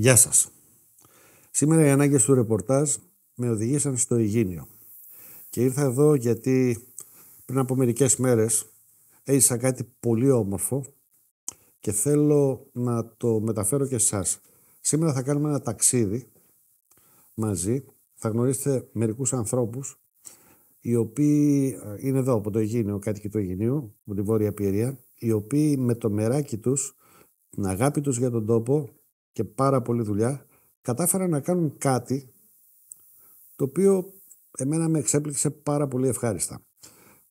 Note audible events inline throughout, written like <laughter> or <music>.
Γεια σας. Σήμερα οι ανάγκες του ρεπορτάζ με οδηγήσαν στο Ιγίνιο. και ήρθα εδώ γιατί πριν από μερικές μέρες έζησα κάτι πολύ όμορφο και θέλω να το μεταφέρω και σας. Σήμερα θα κάνουμε ένα ταξίδι μαζί. Θα γνωρίσετε μερικούς ανθρώπους οι οποίοι ε, είναι εδώ από το Αιγίνιο, κάτοικοι το Αιγινίου, από τη Βόρεια Πυρία, οι οποίοι με το μεράκι τους, την αγάπη τους για τον τόπο, και πάρα πολλή δουλειά, κατάφεραν να κάνουν κάτι το οποίο εμένα με εξέπληξε πάρα πολύ ευχάριστα.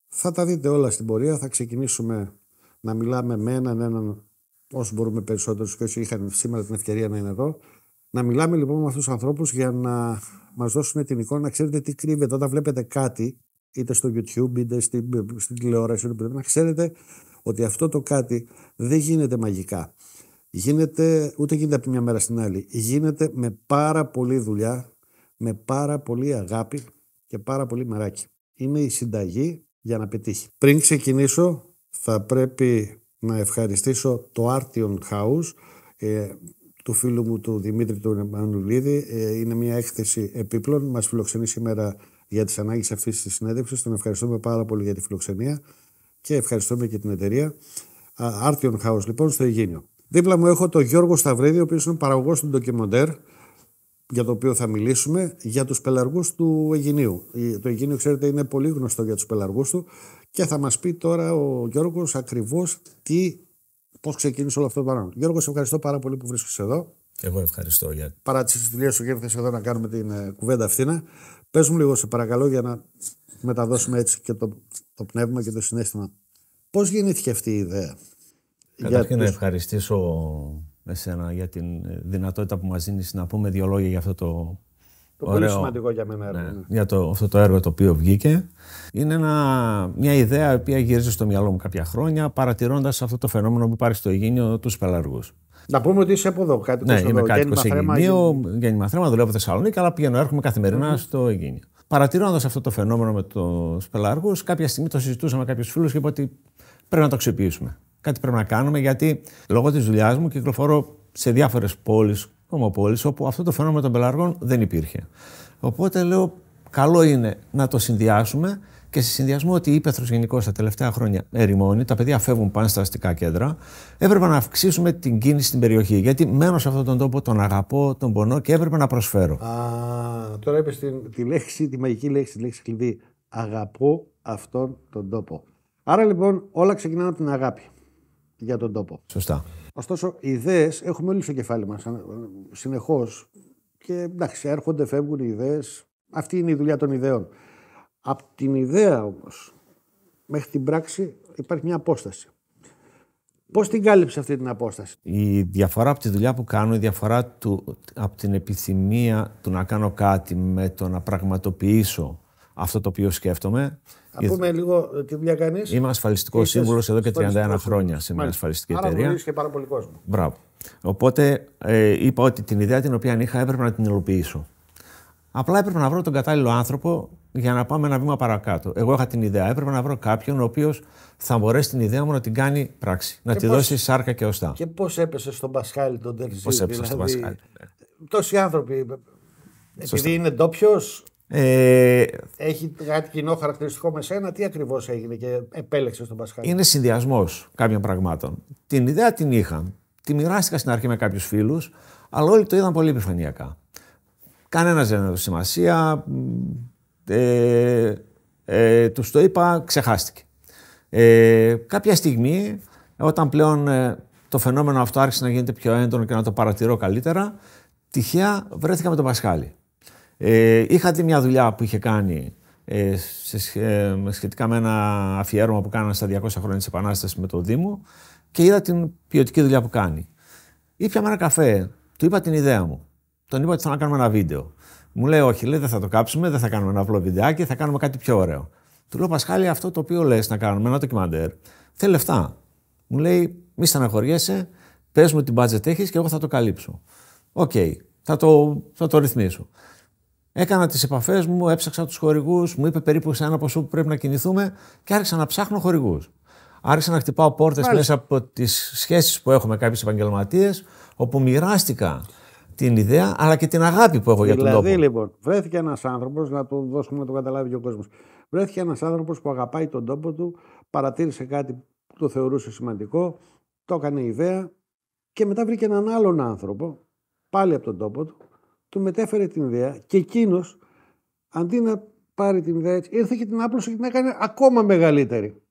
Θα τα δείτε όλα στην πορεία, θα ξεκινήσουμε να μιλάμε με έναν έναν όσο μπορούμε περισσότερους και όσοι είχαν σήμερα την ευκαιρία να είναι εδώ. Να μιλάμε λοιπόν με αυτούς τους ανθρώπους για να μας δώσουν την εικόνα να ξέρετε τι κρύβεται όταν βλέπετε κάτι είτε στο YouTube είτε στην, στην τηλεόραση, πρέπει να ξέρετε ότι αυτό το κάτι δεν γίνεται μαγικά γίνεται, ούτε γίνεται από μια μέρα στην άλλη, γίνεται με πάρα πολλή δουλειά, με πάρα πολλή αγάπη και πάρα πολύ μεράκι. Είναι η συνταγή για να πετύχει. Πριν ξεκινήσω θα πρέπει να ευχαριστήσω το Artion House, ε, του φίλου μου του Δημήτρη του Μανουλίδη. Ε, είναι μια έκθεση επίπλων, μας φιλοξενεί σήμερα για τις ανάγκες αυτής της συνέντευξης. Τον ευχαριστούμε πάρα πολύ για τη φιλοξενία και ευχαριστούμε και την εταιρεία. Artion House λοιπόν στο Αιγίνιο. Δίπλα μου έχω τον Γιώργο Σταυρίδη, ο οποίος είναι παραγωγός του ντοκιμοντέρ, για το οποίο θα μιλήσουμε, για τους πελαργούς του Αιγινίου. Το Αιγινίο, ξέρετε, είναι πολύ γνωστό για τους πελαργούς του και θα μας πει τώρα ο Γιώργος ακριβώς τι, πώς ξεκίνησε όλο αυτό το πράγμα. Γιώργο, σε ευχαριστώ πάρα πολύ που βρίσκεσαι εδώ. Εγώ ευχαριστώ για. Παρά τις δουλειές σου και ήρθες εδώ να κάνουμε την ε, κουβέντα αυτή. Πες μου λίγο, σε παρακαλώ, για να μεταδώσουμε έτσι και το, το πνεύμα και το συνέστημα. Πώς γεννήθηκε αυτή η ιδέα, Καταρχήν για... να ευχαριστήσω εσένα για την δυνατότητα που μας δίνεις να πούμε δύο λόγια για αυτό το το Ωραίο. πολύ σημαντικό για μένα έργο. Ναι, ναι. Για το, αυτό το έργο το οποίο βγήκε. Είναι ένα, μια ιδέα η οποία γυρίζει στο μυαλό μου κάποια χρόνια, παρατηρώντας αυτό το φαινόμενο που υπάρχει στο Αιγίνιο τους πελαργούς. Να πούμε ότι είσαι από εδώ, κάτι Ναι, είμαι κάτοικο Αιγίνιο, γέννημα θρέμα, δουλεύω Θεσσαλονίκη, αλλά πηγαίνω, έρχομαι καθημερινά mm-hmm. στο Αιγίνιο. Παρατηρώντας αυτό το φαινόμενο με τους πελαργούς, κάποια στιγμή το συζητούσαμε με κάποιους φίλους και είπα ότι πρέπει να το αξιοποιήσουμε κάτι πρέπει να κάνουμε, γιατί λόγω της δουλειάς μου κυκλοφορώ σε διάφορες πόλεις, κομμοπόλει, όπου αυτό το φαινόμενο των πελαργών δεν υπήρχε. Οπότε λέω, καλό είναι να το συνδυάσουμε και σε συνδυασμό ότι η ύπεθρο γενικώς τα τελευταία χρόνια ερημώνει, τα παιδιά φεύγουν πάνω στα αστικά κέντρα, έπρεπε να αυξήσουμε την κίνηση στην περιοχή. Γιατί μένω σε αυτόν τον τόπο, τον αγαπώ, τον πονώ και έπρεπε να προσφέρω. Α, τώρα είπες τη, τη λέξη, τη μαγική λέξη, τη λέξη κλειδί. Αγαπώ αυτόν τον τόπο. Άρα λοιπόν όλα ξεκινάνε από την αγάπη για τον τόπο. Σωστά. Ωστόσο, ιδέες ιδέες έχουμε όλοι στο κεφάλι μας συνεχώς. Και εντάξει, έρχονται, φεύγουν οι ιδέες. Αυτή είναι η δουλειά των ιδεών. Από την ιδέα όμως μέχρι την πράξη υπάρχει μια απόσταση. Πώς την κάλυψε αυτή την απόσταση, Η διαφορά από τη δουλειά που κάνω, η διαφορά του, από την επιθυμία του να κάνω κάτι με το να πραγματοποιήσω αυτό το οποίο σκέφτομαι, Α πούμε λίγο ε, δουλειά κάνεις. Είμαι ασφαλιστικός σύμβουλος εδώ και 31 χρόνια σε μια ασφαλιστική Άρα εταιρεία. Άρα και πάρα πολύ κόσμο. Μπράβο. Οπότε ε, είπα ότι την ιδέα την οποία είχα έπρεπε να την υλοποιήσω. Απλά έπρεπε να βρω τον κατάλληλο άνθρωπο για να πάμε ένα βήμα παρακάτω. Εγώ είχα την ιδέα. Έπρεπε να βρω κάποιον ο οποίος θα μπορέσει την ιδέα μου να την κάνει πράξη. Να τη δώσει σάρκα και οστά. Και πώς έπεσε στον Πασχάλη τον Τελσίδη. Πώς έπεσε δηλαδή, στον Πασχάλη. Τόσοι άνθρωποι. Ε, επειδή είναι ντόπιος, ε, Έχει κάτι κοινό χαρακτηριστικό με σένα, τι ακριβώς έγινε και επέλεξε τον Πασχάλη. Είναι συνδυασμός κάποιων πραγμάτων. Την ιδέα την είχα Τη μοιράστηκα στην αρχή με κάποιους φίλους, αλλά όλοι το είδαν πολύ επιφανειακά. Κανένα δεν έδωσε σημασία. Ε, ε, τους το είπα, ξεχάστηκε. Ε, κάποια στιγμή, όταν πλέον ε, το φαινόμενο αυτό άρχισε να γίνεται πιο έντονο και να το παρατηρώ καλύτερα, τυχαία βρέθηκα με τον Πασχάλη. Ε, είχα δει μια δουλειά που είχε κάνει ε, σε, ε, σχετικά με ένα αφιέρωμα που κάνανε στα 200 χρόνια της επανάστασης με το Δήμο και είδα την ποιοτική δουλειά που κάνει. με ένα καφέ, του είπα την ιδέα μου. Τον είπα ότι θα να κάνουμε ένα βίντεο. Μου λέει όχι, λέει δεν θα το κάψουμε, δεν θα κάνουμε ένα απλό βιντεάκι, θα κάνουμε κάτι πιο ωραίο. Του λέω Πασχάλη, αυτό το οποίο λες να κάνουμε, ένα ντοκιμαντέρ, θέλει λεφτά. Μου λέει, μη στεναχωριέσαι, πες μου την budget έχεις και εγώ θα το καλύψω. Οκ, okay, θα, θα το ρυθμίσω. Έκανα τις επαφές μου, έψαξα τους χορηγούς, μου είπε περίπου σε ένα ποσό που πρέπει να κινηθούμε και άρχισα να ψάχνω χορηγούς. Άρχισα να χτυπάω πόρτες μέσα από τις σχέσεις που έχω με κάποιους επαγγελματίες, όπου μοιράστηκα την ιδέα αλλά και την αγάπη που έχω δηλαδή, για τον δηλαδή, τόπο. Δηλαδή λοιπόν, βρέθηκε ένας άνθρωπος, να το δώσουμε να το καταλάβει και ο κόσμος. Βρέθηκε ένας άνθρωπος που αγαπάει τον τόπο του, παρατήρησε κάτι που το θεωρούσε σημαντικό, το έκανε ιδέα και μετά βρήκε έναν άλλον άνθρωπο, πάλι από τον τόπο του, του μετέφερε την ιδέα και εκείνος, αντί να πάρει την ιδέα έτσι, ήρθε και την άπλωσε και την έκανε ακόμα μεγαλύτερη.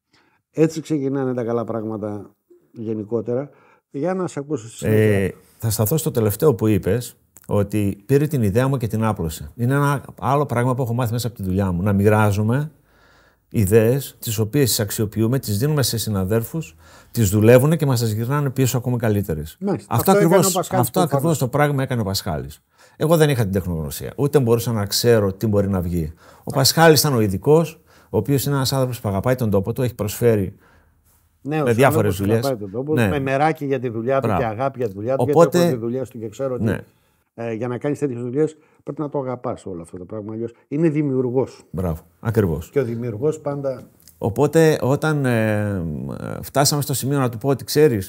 Έτσι ξεκινάνε τα καλά πράγματα γενικότερα. Για να σε ακούσω ε, θα σταθώ στο τελευταίο που είπες, ότι πήρε την ιδέα μου και την άπλωσε. Είναι ένα άλλο πράγμα που έχω μάθει μέσα από τη δουλειά μου. Να μοιράζομαι ιδέες, τις οποίες τις αξιοποιούμε, τις δίνουμε σε συναδέρφους, τις δουλεύουν και μας τις γυρνάνε πίσω ακόμα καλύτερες. Αυτό ακριβώ αυτό το πράγμα έκανε ο Πασχάλης. Εγώ δεν είχα την τεχνογνωσία, ούτε μπορούσα να ξέρω τι μπορεί να βγει. Ο Πασχάλης ήταν ο ειδικός, ο οποίος είναι ένας άνθρωπος που αγαπάει τον τόπο του, έχει προσφέρει ναι, με διάφορε δουλειέ. Ναι. Με μεράκι για τη δουλειά του και αγάπη για τη δουλειά του. Οπότε... Γιατί έχω τη δουλειά του και ξέρω ότι ναι. ε, για να κάνεις τέτοιες δουλειές πρέπει να το αγαπάς όλο αυτό το πράγμα. Αλλιώς είναι δημιουργός. Μπράβο. Ακριβώς. Και ο δημιουργός πάντα. Οπότε όταν ε, φτάσαμε στο σημείο να του πω ότι ξέρεις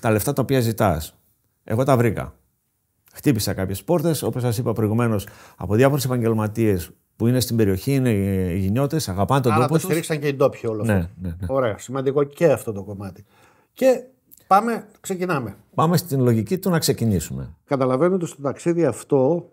τα λεφτά τα οποία ζητάς, εγώ τα βρήκα. Χτύπησα κάποιες πόρτες, όπως σας είπα προηγουμένως, από διάφορους επαγγελματίες που είναι στην περιοχή, είναι οι γινιώτες, αγαπάνε τον τόπο Αλλά Το στηρίξαν και οι ντόπιοι όλο αυτό. Ναι, ναι, ναι, Ωραία, σημαντικό και αυτό το κομμάτι. Και πάμε, ξεκινάμε. Πάμε στην λογική του να ξεκινήσουμε. Καταλαβαίνοντας στο ταξίδι αυτό,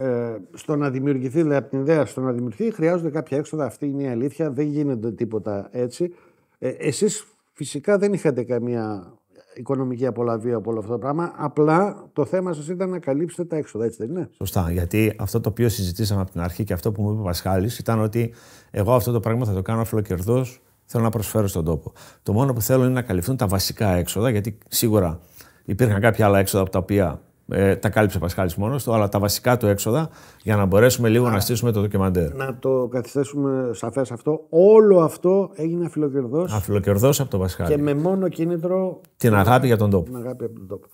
ε, στο να δημιουργηθεί, δηλαδή από την ιδέα στο να δημιουργηθεί, χρειάζονται κάποια έξοδα. Αυτή είναι η αλήθεια. Δεν γίνεται τίποτα έτσι. Ε, εσείς φυσικά δεν είχατε καμία οικονομική απολαβή από όλο αυτό το πράγμα. Απλά το θέμα σας ήταν να καλύψετε τα έξοδα, έτσι δεν είναι. Σωστά. Γιατί αυτό το οποίο συζητήσαμε από την αρχή και αυτό που μου είπε ο Πασχάλης ήταν ότι εγώ αυτό το πράγμα θα το κάνω αφιλοκερδός. Θέλω να προσφέρω στον τόπο. Το μόνο που θέλω είναι να καλυφθούν τα βασικά έξοδα, γιατί σίγουρα υπήρχαν κάποια άλλα έξοδα από τα οποία ε, τα κάλυψε ο Πασχάλης μόνος του, αλλά τα βασικά του έξοδα για να μπορέσουμε λίγο να στήσουμε το ντοκιμαντέρ. Να το καθιστέσουμε σαφές αυτό. Όλο αυτό έγινε αφιλοκερδός. Αφιλοκερδός από τον Πασχάλη. Και με μόνο κίνητρο. Την αγάπη για τον τόπο. Την αγάπη από τον τόπο.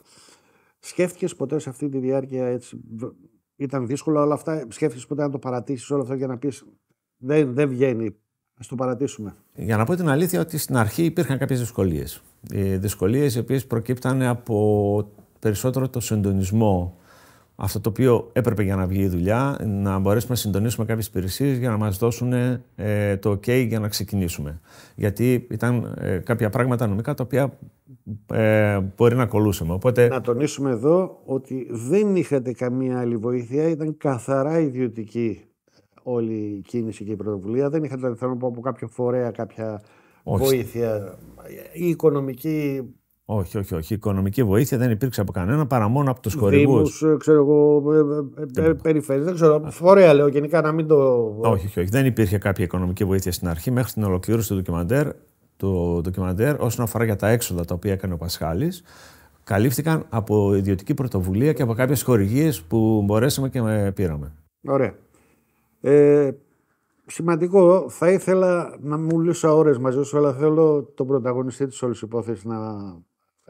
Σκέφτηκες ποτέ σε αυτή τη διάρκεια έτσι. Ήταν δύσκολο όλα αυτά. Σκέφτηκες ποτέ να το παρατήσεις όλο αυτό για να πεις. Δεν, δεν βγαίνει. Ας το παρατήσουμε. Για να πω την αλήθεια, ότι στην αρχή υπήρχαν κάποιες δυσκολίες. Οι οι οποίες προκύπταν από περισσότερο το συντονισμό. Αυτό το οποίο έπρεπε για να βγει η δουλειά, να μπορέσουμε να συντονίσουμε κάποιες υπηρεσίες για να μας δώσουν ε, το OK για να ξεκινήσουμε. Γιατί ήταν ε, κάποια πράγματα νομικά τα οποία ε, μπορεί να ακολούσαμε. Οπότε... Να τονίσουμε εδώ ότι δεν είχατε καμία άλλη βοήθεια, ήταν καθαρά ιδιωτική όλη η κίνηση και η πρωτοβουλία. Δεν είχατε, θέλω να πω, από κάποιο φορέα κάποια βοήθεια. Η οικονομική όχι, όχι, όχι. Η οικονομική βοήθεια δεν υπήρξε από κανένα παρά μόνο από τους χορηγούς. Ε, ξέρω εγώ, ε, ε, περιφέρειε, δεν ξέρω. Φορέα λέω γενικά να μην το. Όχι, όχι, όχι. Δεν υπήρχε κάποια οικονομική βοήθεια στην αρχή μέχρι την ολοκλήρωση του ντοκιμαντέρ. Το ντοκιμαντέρ όσον αφορά για τα έξοδα τα οποία έκανε ο Πασχάλης, καλύφθηκαν από ιδιωτική πρωτοβουλία και από κάποιες χορηγίες που μπορέσαμε και πήραμε. Ωραία. Ε, σημαντικό, θα ήθελα να μιλήσω ώρες μαζί σου, αλλά θέλω τον πρωταγωνιστή της όλης υπόθεσης να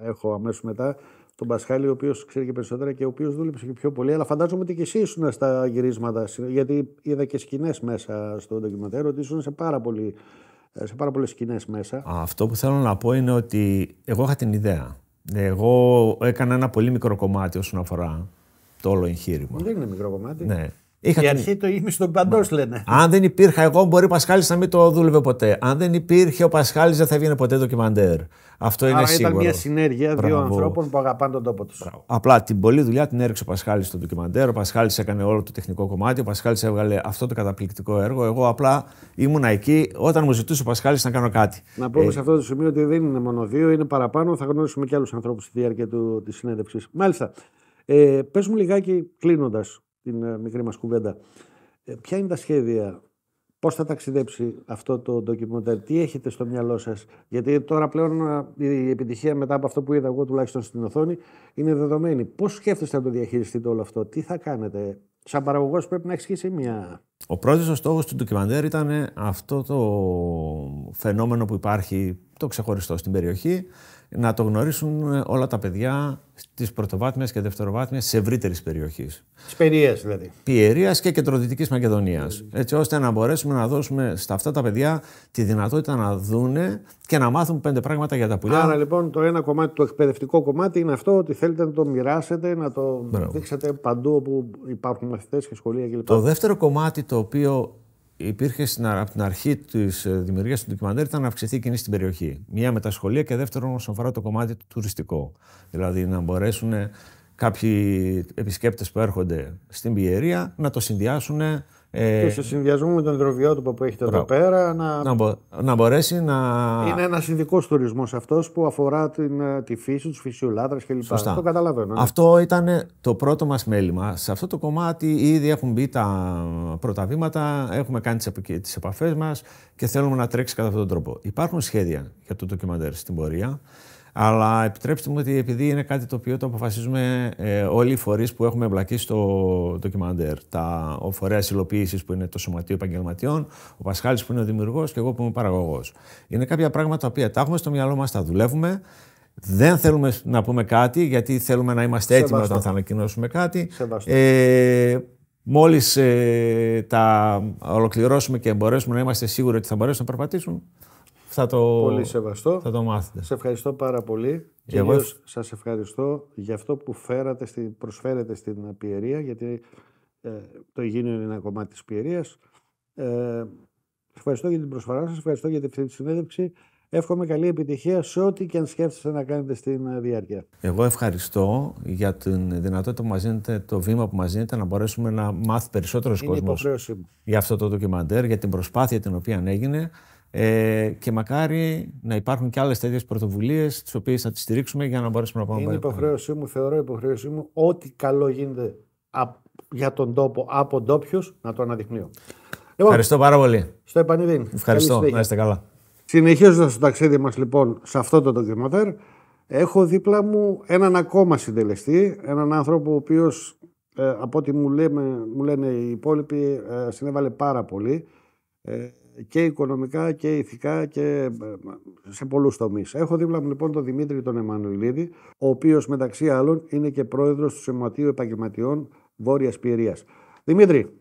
έχω αμέσως μετά τον Πασχάλη, ο οποίος ξέρει και περισσότερα και ο οποίος δούλεψε και πιο πολύ. Αλλά φαντάζομαι ότι και εσύ ήσουν στα γυρίσματα, γιατί είδα και σκηνές μέσα στο ντοκιμαντέρ, ότι ήσουν σε πάρα, πολύ, σε πολλές σκηνές μέσα. Αυτό που θέλω να πω είναι ότι εγώ είχα την ιδέα. Εγώ έκανα ένα πολύ μικρό κομμάτι όσον αφορά το όλο εγχείρημα. Δεν είναι μικρό κομμάτι. Ναι. Είχα Η αρχή το ήμιση των παντό λένε. Αν δεν υπήρχα εγώ, μπορεί ο Πασχάλης να μην το δούλευε ποτέ. Αν δεν υπήρχε ο Πασχάλης, δεν θα έβγαινε ποτέ ντοκιμαντέρ. Αυτό Άρα είναι σίγουρο. Ήταν μια συνέργεια δύο ανθρώπων που αγαπάνε τον τόπο τους. Απλά την πολλή δουλειά την έριξε ο Πασχάλης στο ντοκιμαντέρ. Ο Πασχάλης έκανε όλο το τεχνικό κομμάτι. Ο Πασχάλης έβγαλε αυτό το καταπληκτικό έργο. Εγώ απλά ήμουν εκεί όταν μου ζητούσε ο Πασχάλης να κάνω κάτι. Να πω ε... σε αυτό το σημείο ότι δεν είναι μόνο δύο, είναι παραπάνω. Θα γνωρίσουμε και άλλους ανθρώπους στη διάρκεια της συνέντευξης. Μάλιστα. Ε, Πες μου λιγάκι κλείνοντας, την ε, μικρή μας κουβέντα. Ε, ποια είναι τα σχέδια, πώς θα ταξιδέψει αυτό το ντοκιμοντέρ, τι έχετε στο μυαλό σας, γιατί τώρα πλέον ε, η επιτυχία μετά από αυτό που είδα εγώ τουλάχιστον στην οθόνη είναι δεδομένη. Πώς σκέφτεστε να το διαχειριστείτε όλο αυτό, τι θα κάνετε, σαν παραγωγός πρέπει να έχεις μια. Ο πρώτος στόχος του ντοκιμαντέρ ήταν αυτό το φαινόμενο που υπάρχει το ξεχωριστό στην περιοχή να το γνωρίσουν ε, όλα τα παιδιά τη πρωτοβάθμια και δευτεροβάθμια σε ευρύτερης περιοχής. Της δηλαδή. Πιερίας και κεντροδυτικής Μακεδονίας. Έτσι ώστε να μπορέσουμε να δώσουμε στα αυτά τα παιδιά τη δυνατότητα να δούνε και να μάθουν πέντε πράγματα για τα πουλιά. Άρα λοιπόν το ένα κομμάτι, το εκπαιδευτικό κομμάτι είναι αυτό ότι θέλετε να το μοιράσετε, να το δείξετε παντού όπου υπάρχουν μαθητές και σχολεία κλπ. Το δεύτερο κομμάτι το οποίο υπήρχε στην, από την αρχή της ε, δημιουργίας του ντοκιμαντέρ ήταν να αυξηθεί η κοινή στην περιοχή. Μία με τα σχολεία και δεύτερον όσον αφορά το κομμάτι του τουριστικό. Δηλαδή να μπορέσουν κάποιοι επισκέπτες που έρχονται στην Πιερία να το συνδυάσουν ε, και σε συνδυασμό με τον υδροβιότοπο που έχετε Μπράβο. εδώ πέρα. Να, να, να μπορέσει να. Είναι ένας ειδικός τουρισμός αυτός που αφορά την, ε, τη φύση, τους φυσιολάτρες κλπ. Σωστά. Ναι. Αυτό καταλαβαίνω. Αυτό ήταν το πρώτο μας μέλημα. Σε αυτό το κομμάτι ήδη έχουν μπει τα πρώτα βήματα, έχουμε κάνει τις επαφές μας και θέλουμε να τρέξει κατά αυτόν τον τρόπο. Υπάρχουν σχέδια για το ντοκιμαντέρ στην πορεία. Αλλά επιτρέψτε μου ότι επειδή είναι κάτι το οποίο το αποφασίζουμε ε, όλοι οι φορείς που έχουμε εμπλακεί στο ντοκιμαντέρ. Τα, ο φορέας υλοποίησης που είναι το Σωματείο Επαγγελματιών, ο Πασχάλης που είναι ο δημιουργός και εγώ που είμαι παραγωγός. Είναι κάποια πράγματα τα οποία τα έχουμε στο μυαλό μας, τα δουλεύουμε. Δεν θέλουμε να πούμε κάτι, γιατί θέλουμε να είμαστε έτοιμοι όταν θα ανακοινώσουμε κάτι. Ε, Μόλις ε, τα ολοκληρώσουμε και μπορέσουμε να είμαστε σίγουροι ότι θα μπορέσουν να περπατήσουν, θα το, πολύ σεβαστό. Θα το μάθετε. Σε ευχαριστώ πάρα πολύ. Και εγώ σας ευχαριστώ για αυτό που φέρατε, στη, προσφέρετε στην πιερία, γιατί ε, το υγιεινό είναι ένα κομμάτι της πιερίας. Ε, ευχαριστώ για την προσφορά σας, ευχαριστώ για αυτή της συνέντευξη. Εύχομαι καλή επιτυχία σε ό,τι και αν σκέφτεστε να κάνετε στην ε, διάρκεια. Εγώ ευχαριστώ για την δυνατότητα που μας δίνετε, το βήμα που μας δίνετε να μπορέσουμε να μάθει περισσότερος κόσμο για αυτό το ντοκιμαντέρ, για την προσπάθεια την οποία έγινε. Ε, και μακάρι να υπάρχουν και άλλες τέτοιες πρωτοβουλίες, τις οποίες θα τις στηρίξουμε για να μπορέσουμε να πάμε. Είναι υποχρέωσή μου, θεωρώ υποχρέωσή μου, ό,τι καλό γίνεται για τον τόπο από ντόπιους να το αναδεικνύω. Λοιπόν, Ευχαριστώ πάρα πολύ. Στο επανειδήν. Ευχαριστώ. Να είστε καλά. Συνεχίζοντας το ταξίδι μας λοιπόν σε αυτό το ντοκιμαντέρ, έχω δίπλα μου έναν ακόμα συντελεστή, έναν άνθρωπο ο οποίος ε, από ό,τι μου, μου λένε οι υπόλοιποι ε, συνέβαλε πάρα πολύ. Ε, και οικονομικά και ηθικά και ε, σε πολλούς τομείς. Έχω δίπλα μου λοιπόν τον Δημήτρη τον Εμμανουιλίδη, ο οποίος μεταξύ άλλων είναι και πρόεδρος του Σωματείου Επαγγελματιών Βόρειας Πυρία. Δημήτρη,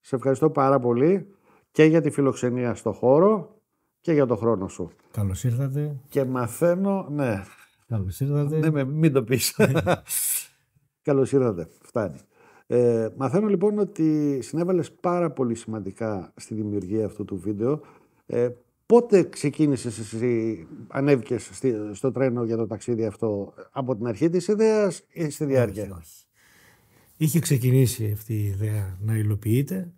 σε ευχαριστώ πάρα πολύ και για τη φιλοξενία στο χώρο και για τον χρόνο σου. Καλώς ήρθατε. Και μαθαίνω, ναι. Καλώς ήρθατε. Ναι, μην το πεις. <laughs> Καλώς ήρθατε. Φτάνει. Ε, μαθαίνω λοιπόν ότι συνέβαλες πάρα πολύ σημαντικά στη δημιουργία αυτού του βίντεο. Ε, πότε ξεκίνησες εσύ, ανέβηκες στο τρένο για το ταξίδι αυτό, από την αρχή της ιδέας ή στη διάρκεια. Όχι, όχι. Είχε ξεκινήσει αυτή η στη διαρκεια ειχε ξεκινησει αυτη η ιδεα να υλοποιείται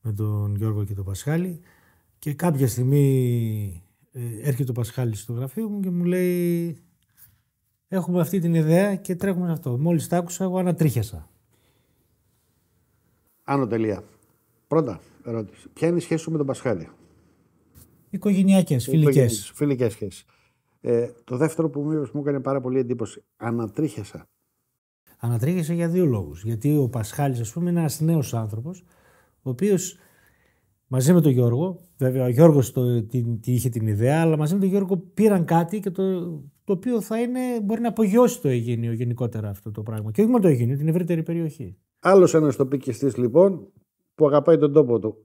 με τον Γιώργο και τον Πασχάλη και κάποια στιγμή ε, έρχεται ο Πασχάλης στο γραφείο μου και μου λέει έχουμε αυτή την ιδέα και τρέχουμε σε αυτό. Μόλις τα άκουσα εγώ ανατρίχιασα. Άνω τελεία. Πρώτα ερώτηση. Ποια είναι η σχέση σου με τον Πασχάλη. Οικογενειακές, φιλικές. Φιλικές σχέσεις. Ε, το δεύτερο που μου έκανε πάρα πολύ εντύπωση. Ανατρίχιασα. Ανατρίχιασα για δύο λόγους. Γιατί ο Πασχάλης, ας πούμε, είναι ένας νέος άνθρωπος, ο οποίος μαζί με τον Γιώργο, βέβαια ο Γιώργος είχε την ιδέα, αλλά μαζί με τον Γιώργο πήραν κάτι και το, το οποίο θα είναι, μπορεί να απογειώσει το Αιγίνιο γενικότερα αυτό το πράγμα. Και όχι μόνο το Αιγίνιο, την ευρύτερη περιοχή. Άλλος ένας τοπικιστής λοιπόν που αγαπάει τον τόπο του.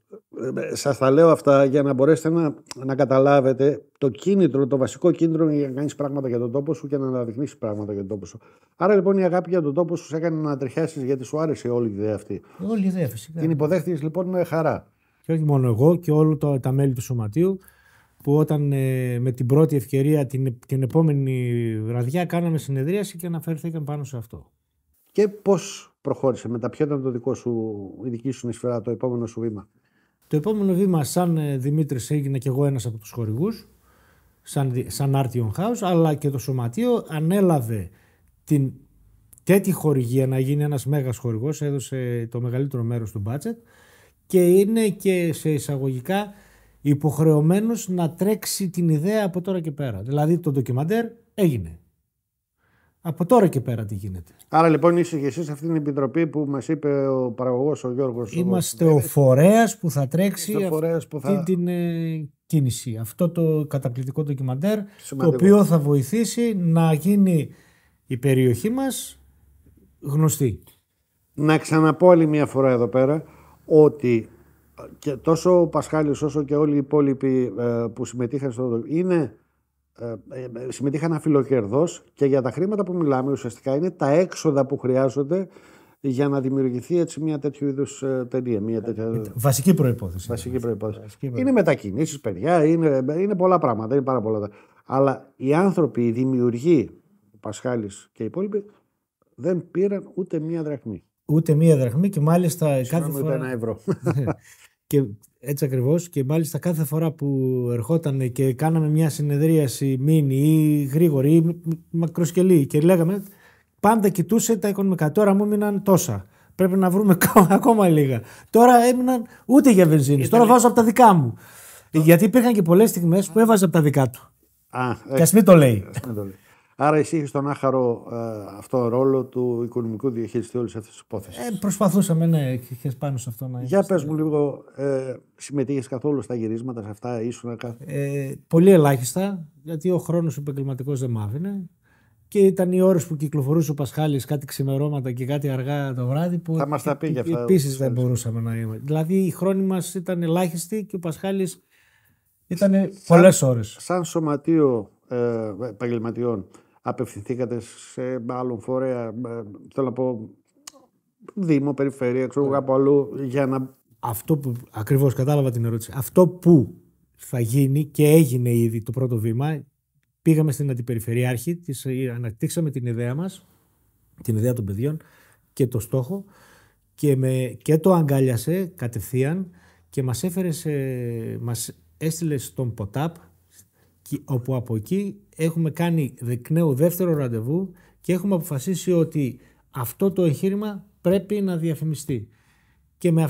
Ε, ε, Σας τα λέω αυτά για να μπορέσετε να, να καταλάβετε το κίνητρο, το βασικό κίνητρο για να κάνεις πράγματα για τον τόπο σου και να αναδεικνύσεις πράγματα για τον τόπο σου. Άρα λοιπόν η αγάπη για τον τόπο σου σε έκανε να τριχιάσεις γιατί σου άρεσε όλη η ιδέα αυτή. Όλη η ιδέα, φυσικά. Την υποδέχτηκε λοιπόν με χαρά. Και όχι μόνο εγώ και όλο το, τα μέλη του σωματείου που όταν ε, με την πρώτη ευκαιρία την, την επόμενη βραδιά κάναμε συνεδρίαση και αναφέρθηκαν πάνω σε αυτό. Και πώς προχώρησε. Μετά ποιο ήταν το δικό σου, η δική σου νησφαιρά, το επόμενο σου βήμα. Το επόμενο βήμα σαν ε, Δημήτρης έγινε και εγώ ένας από τους χορηγούς, σαν, σαν Artion House, αλλά και το σωματείο ανέλαβε την τέτοια χορηγία να γίνει ένας μέγας χορηγός, έδωσε το μεγαλύτερο μέρος του μπάτσετ και είναι και σε εισαγωγικά υποχρεωμένος να τρέξει την ιδέα από τώρα και πέρα. Δηλαδή το ντοκιμαντέρ έγινε. Από τώρα και πέρα τι γίνεται. Άρα λοιπόν είσαι και εσείς αυτή την επιτροπή που μας είπε ο παραγωγός ο Γιώργος. Είμαστε ο φορέας που θα τρέξει αυτή την ε, κίνηση. Αυτό το καταπληκτικό ντοκιμαντέρ Σημαντικό. το οποίο θα βοηθήσει να γίνει η περιοχή μας γνωστή. Να ξαναπώ άλλη μια φορά εδώ πέρα ότι ε, και τόσο ο Πασχάλης όσο και όλοι οι υπόλοιποι ε, που συμμετείχαν στο είναι ε, ε, ε, συμμετείχαν αφιλοκερδός και για τα χρήματα που μιλάμε ουσιαστικά είναι τα έξοδα που χρειάζονται για να δημιουργηθεί έτσι μια τέτοιου είδους ταινία. Μια τέτοια... Βασική προπόθεση. Βασική προπόθεση. Είναι μετακινήσεις, παιδιά, είναι, είναι πολλά πράγματα. Είναι πάρα πολλά. Αλλά οι άνθρωποι, οι δημιουργοί, ο Πασχάλης και οι υπόλοιποι, δεν πήραν ούτε μία δραχμή. Ούτε μία δραχμή και μάλιστα Συγνώμη κάθε φορά. ένα ευρώ. <laughs> Και έτσι ακριβώς. Και μάλιστα κάθε φορά που ερχόταν και κάναμε μια συνεδρίαση μήνυ ή γρήγορη ή μακροσκελή και λέγαμε, πάντα κοιτούσε τα οικονομικά. Τώρα μου έμειναν τόσα. Πρέπει να βρούμε ακόμα <laughs> λίγα. Τώρα έμειναν ούτε για βενζίνη. Τώρα βάζω από τα δικά μου. Γιατί υπήρχαν και πολλές στιγμές που έβαζα από τα δικά του. Α, και ας μην το λέει. Άρα εσύ είχες τον άχαρο ε, αυτό ρόλο του οικονομικού διαχειριστή όλης αυτής της υπόθεσης. Ε, προσπαθούσαμε, ναι, και είχες πάνω σε αυτό να Για πες ε. μου λίγο, ε, συμμετείχες καθόλου στα γυρίσματα, σε αυτά, ήσουν κάθε. Ε, πολύ ελάχιστα, γιατί ο χρόνος ο επαγγελματικός δεν μ' Και ήταν οι ώρες που κυκλοφορούσε ο Πασχάλης κάτι ξημερώματα και κάτι αργά το βράδυ. Που θα μας τα πει ε, αυτά. Επίσης δεν μπορούσαμε να είμαστε. Δηλαδή η χρόνοι μας ήταν ελάχιστοι και ο Πασχάλης ήταν πολλές ώρες. Σαν σωματείο ε, επαγγελματιών, απευθυνθήκατε σε άλλον φορέα, ε, θέλω να πω, Δήμο, Περιφέρεια, ξέρω ναι. κάπου αλλού, για να... Αυτό που, ακριβώς κατάλαβα την ερώτηση, αυτό που θα γίνει και έγινε ήδη το πρώτο βήμα, πήγαμε στην Αντιπεριφερειάρχη, της, αναπτύξαμε την ιδέα μας, την ιδέα των παιδιών και το στόχο και, με, και το αγκάλιασε κατευθείαν και μας έφερε σε, μας έστειλε στον ΠΟΤΑΠ όπου από εκεί έχουμε κάνει εκ νέου δεύτερο ραντεβού και έχουμε αποφασίσει ότι αυτό το εγχείρημα πρέπει να διαφημιστεί. Και με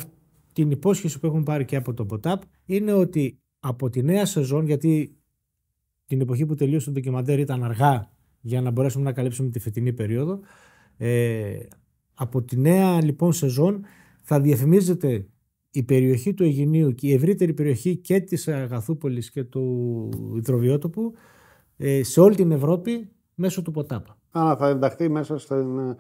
την υπόσχεση που έχουμε πάρει και από το ΠΟΤΑΠ είναι ότι από τη νέα σεζόν, γιατί την εποχή που τελείωσε το ντοκιμαντέρ ήταν αργά για να μπορέσουμε να καλύψουμε τη φετινή περίοδο, ε, από τη νέα λοιπόν σεζόν θα διαφημίζεται η περιοχή του Αιγινίου και η ευρύτερη περιοχή και της Αγαθούπολης και του Ιδροβιότοπου ε, σε όλη την Ευρώπη μέσω του Ποτάπα. Α, θα ενταχθεί μέσα στην... Ε,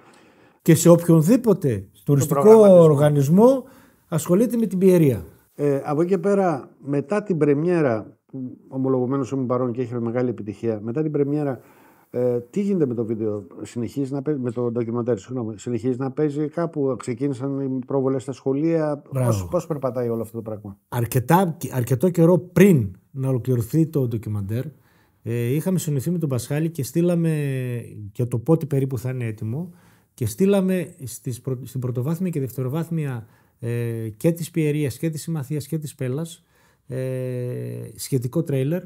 και σε οποιονδήποτε τουριστικό οργανισμό ασχολείται με την πιερία. Ε, από εκεί και πέρα, μετά την πρεμιέρα, ομολογουμένως ήμουν παρόν και είχε μεγάλη επιτυχία, μετά την πρεμιέρα ε, τι γίνεται με το βίντεο, συνεχίζεις να παίζεις, με το ντοκιμαντέρ, συγγνώμη, συνεχίζεις να παίζει κάπου, ξεκίνησαν οι πρόβολες στα σχολεία, πώς, πώς περπατάει όλο αυτό το πράγμα. Αρκετά, αρκετό καιρό πριν να ολοκληρωθεί το ντοκιμαντέρ, ε, είχαμε συνηθίσει με τον Πασχάλη και στείλαμε και το πότε περίπου θα είναι έτοιμο και στείλαμε στις, στην πρωτοβάθμια και δευτεροβάθμια ε, και της Πιερίας και της Συμμαθίας και της Πέλλας ε, σχετικό τρέιλερ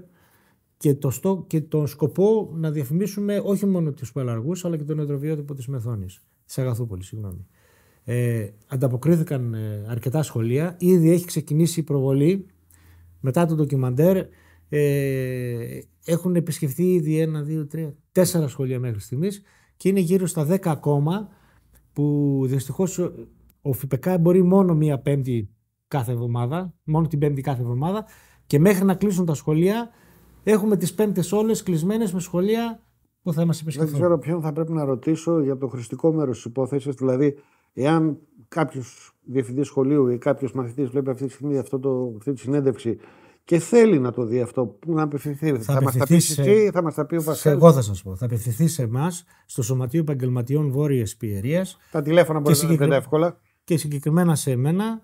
και, το στο, και τον σκοπό να διαφημίσουμε όχι μόνο τους πελαργούς, αλλά και τον εντροβιότυπο της Μεθόνης, τη Αγαθούπολη, συγγνώμη. Ε, ανταποκρίθηκαν ε, αρκετά σχολεία. Ήδη έχει ξεκινήσει η προβολή μετά το ντοκιμαντέρ. Ε, έχουν επισκεφθεί ήδη ένα, δύο, τρία, τέσσερα σχολεία μέχρι στιγμής και είναι γύρω στα δέκα ακόμα που δυστυχώς ε, ο ΦΠΚ μπορεί μόνο μία πέμπτη κάθε εβδομάδα, μόνο την πέμπτη κάθε εβδομάδα και μέχρι να κλείσουν τα σχολεία Έχουμε τις πέμπτες όλες κλεισμένες με σχολεία που θα μας επισκεφθούν. Δεν ξέρω ποιον θα πρέπει να ρωτήσω για το χρηστικό μέρος της υπόθεσης. Δηλαδή, εάν κάποιος διευθυντής σχολείου ή κάποιος μαθητής βλέπει αυτή τη στιγμή αυτό το, αυτή τη συνέντευξη και θέλει να το δει αυτό, που να απευθυνθεί. Θα, θα μας τα πει εσύ, θα μας τα πει ο Βασίλης. Εγώ θα σας πω. Θα απευθυνθεί σε εμάς, στο Σωματείο Επαγγελματιών Βόρειας Πιερίας. Τα τηλέφωνα μπορεί συγκεκρι... να είναι εύκολα. Και συγκεκριμένα σε εμένα,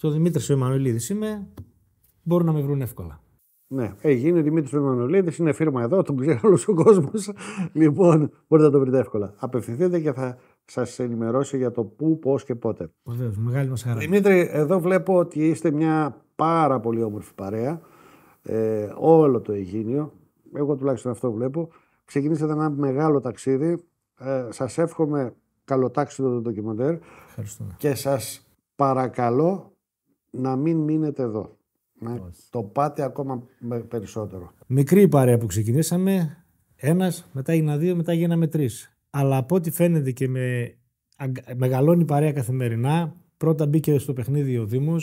το Δημήτρη Εμμανουελίδη είμαι, μπορούν να με βρουν εύκολα. Ναι, ε, γίνει Δημήτρη Μανολίδη, είναι φίρμα εδώ, τον ξέρει όλος ο κόσμος. λοιπόν, μπορείτε να το βρείτε εύκολα. Απευθυνθείτε και θα σας ενημερώσει για το πού, πώς και πότε. Βεβαίως, μεγάλη μας χαρά. Δημήτρη, εδώ βλέπω ότι είστε μια πάρα πολύ όμορφη παρέα. Ε, όλο το Αιγίνιο, εγώ τουλάχιστον αυτό βλέπω. Ξεκινήσατε ένα μεγάλο ταξίδι. Ε, σας εύχομαι καλό το ντοκιμαντέρ. Ευχαριστώ. Και σας παρακαλώ να μην μείνετε εδώ. Ναι, το πάτε ακόμα περισσότερο. Μικρή παρέα που ξεκινήσαμε. Ένας, μετά έγινα δύο, μετά γίναμε τρεις. Αλλά από ό,τι φαίνεται και με μεγαλώνει η παρέα καθημερινά. Πρώτα μπήκε στο παιχνίδι ο Δήμος,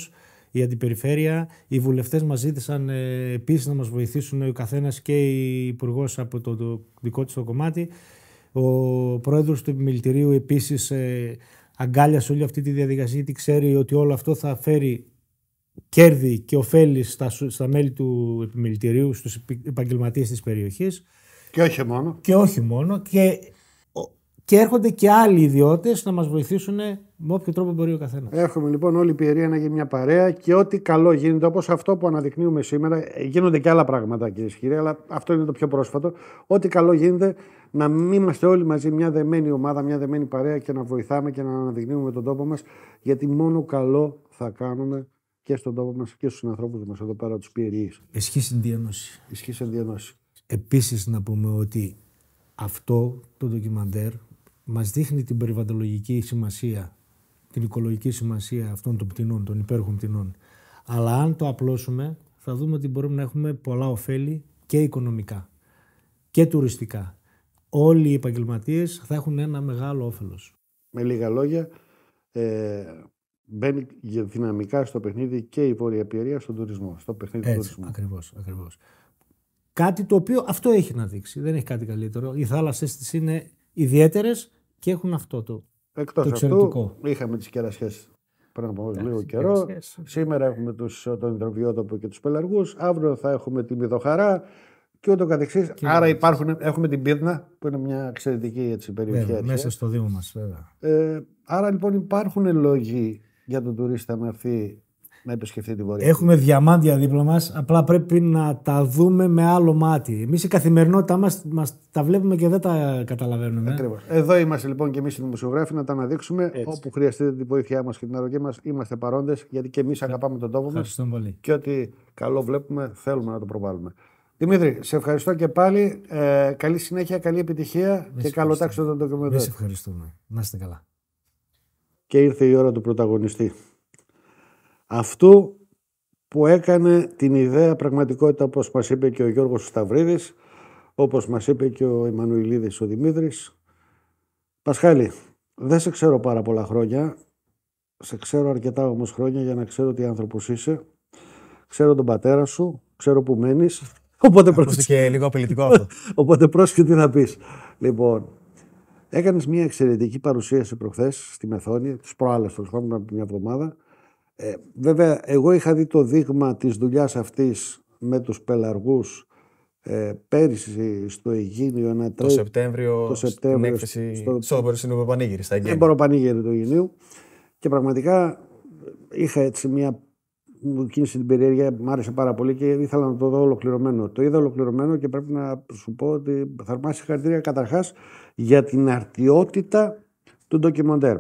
η Αντιπεριφέρεια. Οι βουλευτές μας ζήτησαν ε, επίσης να μας βοηθήσουν ο καθένας και η υπουργός από το, δικό της το κομμάτι. Ο πρόεδρος του επιμελητηρίου επίσης ε, αγκάλιασε όλη αυτή τη διαδικασία γιατί ξέρει ότι όλο αυτό θα φέρει κέρδη και ωφέλη στα, στα μέλη του επιμελητηρίου, στους επαγγελματίες της περιοχής. Και όχι μόνο. Και όχι μόνο. Και, και έρχονται και άλλοι ιδιώτες να μας βοηθήσουν με όποιο τρόπο μπορεί ο καθένας. Έχουμε λοιπόν όλη η πυρία να γίνει μια παρέα και ό,τι καλό γίνεται, όπως αυτό που αναδεικνύουμε σήμερα. Ε, γίνονται και άλλα πράγματα, κύριε Σχυρή, αλλά αυτό είναι το πιο πρόσφατο. Ό,τι καλό γίνεται να μην είμαστε όλοι μαζί μια δεμένη ομάδα, μια δεμένη παρέα και να βοηθάμε και να αναδεικνύουμε τον τόπο μας, γιατί μόνο καλό θα κάνουμε και στον τόπο μας και στους ανθρώπους μας εδώ πέρα, τους πυρηνεί. Ισχύει συνδιανώση. Ισχύει συνδιανώση. Επίσης, να πούμε ότι αυτό το ντοκιμαντέρ μας δείχνει την περιβαλλοντολογική σημασία, την οικολογική σημασία αυτών των πτηνών, των υπέρχων πτηνών. Αλλά αν το απλώσουμε, θα δούμε ότι μπορούμε να έχουμε πολλά ωφέλη και οικονομικά και τουριστικά. Όλοι οι επαγγελματίες θα έχουν ένα μεγάλο όφελος. Με λίγα λόγια, ε, μπαίνει δυναμικά στο παιχνίδι και η Βόρεια Πιερία στον τουρισμό. Στο παιχνίδι του τουρισμού. ακριβώς. Κάτι το οποίο αυτό έχει να δείξει. Δεν έχει κάτι καλύτερο. Οι θάλασσες της είναι ιδιαίτερες και έχουν αυτό το, το εξαιρετικό. είχαμε τις κερασιές πριν από Εντάξει, λίγο καιρό. Ναι. Σήμερα έχουμε τους, τον υδροβιότοπο και τους πελαργούς. Αύριο θα έχουμε τη Μηδοχαρά και ούτω καθεξής. Άρα υπάρχουν, έχουμε την Πίρνα που είναι μια εξαιρετική περιοχή. μέσα στο Δήμο μας. βέβαια. Ε, άρα λοιπόν υπάρχουν λόγοι για τον τουρίστα με αυτή να επισκεφτεί την πορεία. Έχουμε διαμάντια δίπλα μας. Απλά πρέπει να τα δούμε με άλλο μάτι. Εμείς η καθημερινότητά μας μας τα βλέπουμε και δεν τα καταλαβαίνουμε. Ακριβώς. Εδώ είμαστε λοιπόν και εμείς οι δημοσιογράφοι να τα αναδείξουμε. Έτσι. Όπου χρειαστείτε την βοήθειά μας και την αρρωγή μας, είμαστε παρόντες γιατί και εμείς αγαπάμε τον τόπο μας. Και ό,τι καλό βλέπουμε, θέλουμε να το προβάλλουμε. Δημήτρη, σε ευχαριστώ και πάλι. Ε, καλή συνέχεια, καλή επιτυχία και καλό τον το ντοκιμαντέρ. Σε ευχαριστούμε. Να είστε καλά και ήρθε η ώρα του πρωταγωνιστή. Αυτού που έκανε την ιδέα πραγματικότητα όπως μας είπε και ο Γιώργος Σταυρίδης, όπως μας είπε και ο Εμμανουηλίδης ο Δημήτρης. Πασχάλη, δεν σε ξέρω πάρα πολλά χρόνια, σε ξέρω αρκετά όμως χρόνια για να ξέρω τι άνθρωπος είσαι. Ξέρω τον πατέρα σου, ξέρω που μένεις. <laughs> Οπότε πρόσφυγε <laughs> Οπότε τι θα πεις. Λοιπόν, Έκανες μια εξαιρετική παρουσίαση προχθές στη Μεθόνη, του προάλλες τέλος πάντων από μια εβδομάδα. Ε, βέβαια, εγώ είχα δει το δείγμα της δουλειάς αυτής με τους πελαργούς ε, πέρυσι στο Αιγίνιο. Ένα τρέ... Σεπτέμβριο, στην έκθεση στο, στο... στο Πανήγυρη, στα Αιγίνια. Ε, στην Πανήγυρη του Αιγινίου. Και πραγματικά ε, είχα έτσι μια μου κίνησε την περιέργεια, μου άρεσε πάρα πολύ και ήθελα να το δω ολοκληρωμένο. Το είδα ολοκληρωμένο και πρέπει να σου πω ότι θαρμάσει συγχαρητήρια καταρχάς για την αρτιότητα του ντοκιμαντέρ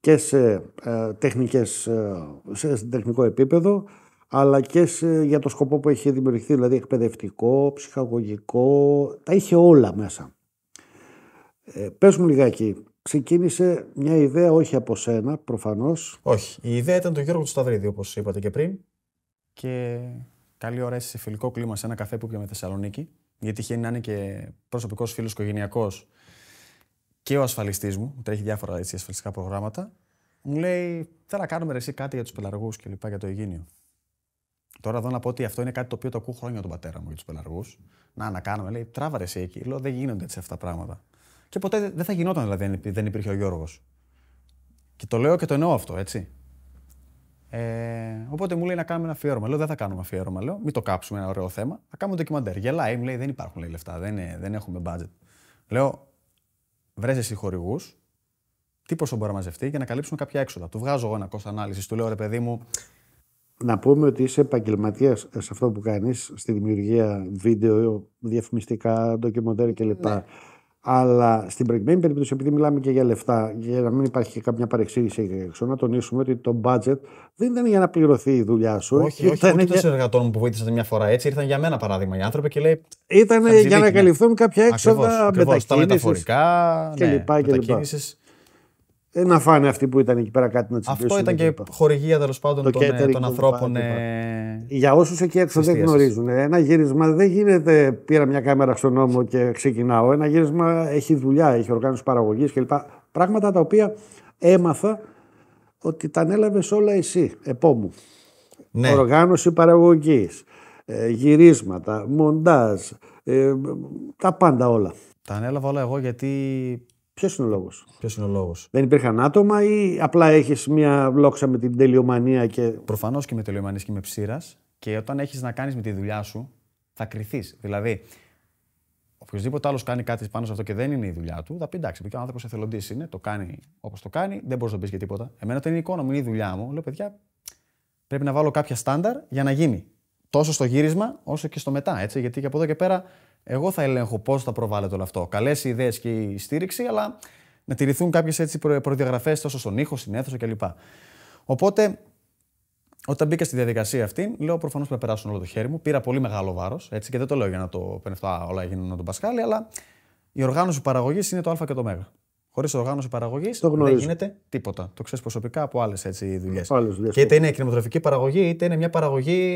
και σε, ε, τεχνικές, ε, σε, τεχνικό επίπεδο αλλά και σε, για το σκοπό που είχε δημιουργηθεί, δηλαδή εκπαιδευτικό, ψυχαγωγικό, τα είχε όλα μέσα. Ε, πες μου λιγάκι, ξεκίνησε μια ιδέα όχι από σένα προφανώς. Όχι, η ιδέα ήταν του Γιώργο Σταυρίδη όπως είπατε και πριν και καλή ώρα σε φιλικό κλίμα σε ένα καφέ που πήγαμε Θεσσαλονίκη γιατί είχε να είναι και προσωπικός φίλος οικογενειακός και ο ασφαλιστής μου, που τρέχει διάφορα έτσι, ασφαλιστικά προγράμματα, μου λέει: Θέλω να κάνουμε εσύ κάτι για τους πελαργούς και λοιπά, για το υγιεινείο. Τώρα εδώ να πω ότι αυτό είναι κάτι το οποίο το ακούω χρόνια τον πατέρα μου για τους πελαργούς. Να, να κάνουμε. Λέει: Τράβα εσύ εκεί. Λέω: Δεν γίνονται έτσι αυτά τα πράγματα. Και ποτέ δεν θα γινόταν δηλαδή, δεν υπήρχε ο Γιώργος. Και το λέω και το εννοώ αυτό, έτσι. Ε, οπότε μου λέει να κάνουμε ένα αφιέρωμα. Λέω: Δεν θα κάνουμε αφιέρωμα. Λέω: Μην το κάψουμε ένα ωραίο θέμα. Θα κάνουμε ντοκιμαντέρ. Γελάει, μου λέει: Δεν υπάρχουν λέει, λεφτά, δεν, δεν έχουμε budget. Λέω: βρες εσύ χορηγούς, τι πόσο μπορεί να μαζευτεί για να καλύψουν κάποια έξοδα. Του βγάζω εγώ ένα κόστο ανάλυση, του λέω ρε παιδί μου. Να πούμε ότι είσαι επαγγελματίας σε αυτό που κάνεις, στη δημιουργία βίντεο, διαφημιστικά, ντοκιμοντέρ κλπ. Ναι. Αλλά στην προηγούμενη περίπτωση, επειδή μιλάμε και για λεφτά, για να μην υπάρχει και κάποια παρεξήγηση έξω, να τονίσουμε ότι το budget δεν ήταν για να πληρωθεί η δουλειά σου. Ε. Όχι, όχι. Ήταν ούτε για... συνεργατών που βοήθησαν μια φορά έτσι, ήρθαν για μένα παράδειγμα οι άνθρωποι και λέει. Ήταν για να καλυφθούν κάποια έξοδα μετακίνησης Τα μεταφορικά, ναι, ε, να φάνε αυτοί που ήταν εκεί πέρα κάτι να τσιμπήσουν. Αυτό ήταν και, χορηγία τέλος πάντων των, ε, ανθρώπων. Ε, Για όσους εκεί έξω δεν γνωρίζουν, ε, ένα γύρισμα δεν γίνεται. Πήρα μια κάμερα στον νόμο και ξεκινάω. Ένα γύρισμα έχει δουλειά, έχει οργάνωση παραγωγής κλπ. Πράγματα τα οποία έμαθα ότι τα ανέλαβες όλα εσύ, επόμου. Ναι. Οργάνωση παραγωγής, γυρίσματα, μοντάζ, τα πάντα όλα. Τα ανέλαβα όλα εγώ γιατί Ποιος είναι ο λόγος. Ποιος είναι ο λόγος. Δεν υπήρχαν άτομα ή απλά έχεις μία βλόξα με την τελειομανία και. Προφανώς και με τελειομανία και με ψήρας. Και όταν έχεις να κάνεις με τη δουλειά σου, θα κρυθείς. Δηλαδή, οποιοδήποτε άλλος κάνει κάτι πάνω σε αυτό και δεν είναι η δουλειά του, θα πει εντάξει, ο άνθρωπος εθελοντής είναι, το κάνει όπως το κάνει, δεν μπορείς να πεις και τίποτα. Εμένα όταν είναι η εικόνα μου, είναι η δουλειά μου, λέω παιδιά, πρέπει να βάλω κάποια στάνταρ για να γίνει. Τόσο στο γύρισμα, όσο και στο μετά. Έτσι, γιατί και από εδώ και πέρα εγώ θα ελέγχω πώς θα προβάλλεται όλο αυτό. Καλές οι ιδέες και η στήριξη, αλλά να τηρηθούν κάποιες προδιαγραφές τόσο στον ήχο, στην αίθουσα κλπ. Οπότε, όταν μπήκα στη διαδικασία αυτή, λέω προφανώς πρέπει να περάσουν όλο το χέρι μου. Πήρα πολύ μεγάλο βάρος και δεν το λέω για να το πενευτώ όλα έγιναν από τον Πασχάλη, αλλά η οργάνωση παραγωγής είναι το Α και το μ. Χωρίς οργάνωση παραγωγής δεν γίνεται τίποτα. Το ξέρεις προσωπικά από άλλες δουλειέ. Και είτε ναι. είναι κινηματογραφική παραγωγή, είτε είναι μια παραγωγή.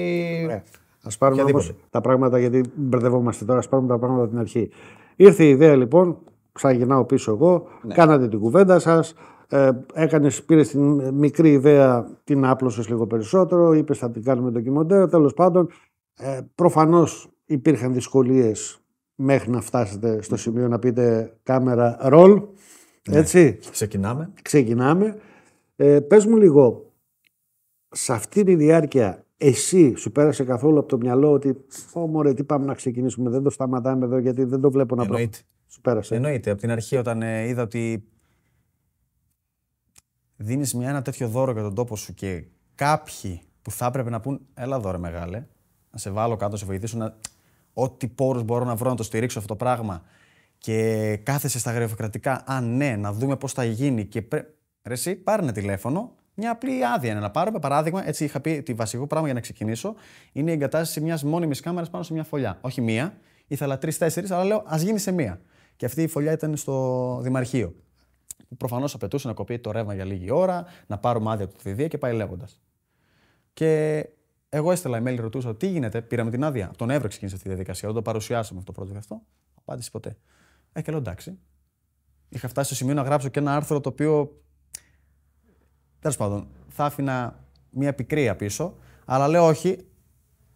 Α πάρουμε τα πράγματα, γιατί μπερδευόμαστε τώρα, ας πάρουμε τα πράγματα από την αρχή. Ήρθε η ιδέα λοιπόν, ξαναγυρνάω πίσω εγώ, ναι. κάνατε την κουβέντα σας, ε, έκανες, πήρες την μικρή ιδέα, την άπλωσες λίγο περισσότερο, είπες θα την κάνουμε ντοκιμοντέρ. Τέλος πάντων, ε, προφανώς υπήρχαν δυσκολίες μέχρι να φτάσετε στο σημείο να πείτε κάμερα ρολ. Ναι. Έτσι. Ξεκινάμε. Ξεκινάμε. Ε, πες μου λίγο, σε αυτή τη διάρκεια εσύ σου πέρασε καθόλου από το μυαλό ότι όμω, τι πάμε να ξεκινήσουμε, δεν το σταματάμε εδώ γιατί δεν το βλέπω να Εννοείται. Προ... Σου πέρασε. Εννοείται. Από την αρχή όταν ε, είδα ότι δίνεις μια, ένα τέτοιο δώρο για τον τόπο σου και κάποιοι που θα έπρεπε να πούν έλα δώρε μεγάλε, να σε βάλω κάτω, να σε βοηθήσω, να... ό,τι πόρους μπορώ να βρω να το στηρίξω αυτό το πράγμα και κάθεσαι στα γραφειοκρατικά, α ναι, να δούμε πώς θα γίνει και πρέ... Ρε εσύ πάρνε ένα τηλέφωνο, μια απλή άδεια είναι να πάρουμε. Παράδειγμα, έτσι είχα πει τη βασικό πράγμα για να ξεκινήσω, είναι η εγκατάσταση μιας μόνιμης κάμερας πάνω σε μια φωλιά. Όχι μία, ήθελα τρει-τέσσερι, αλλά λέω ας γίνει σε μία. Και αυτή η φωλιά ήταν στο Δημαρχείο. Προφανώς απαιτούσε να κοπεί το ρεύμα για λίγη ώρα, να πάρουμε άδεια από το και πάει λέγοντας. Και εγώ έστελα email, ρωτούσα τι γίνεται, πήραμε την άδεια. τον Εύρο ξεκίνησε αυτή τη διαδικασία, όταν το παρουσιάσαμε αυτό το γι' αυτό. Απάντηση ποτέ. Ε, και λέω εντάξει. Είχα φτάσει στο σημείο να γράψω και ένα άρθρο το οποίο Τέλος πάντων, θα άφηνα μια πικρία πίσω, αλλά λέω όχι,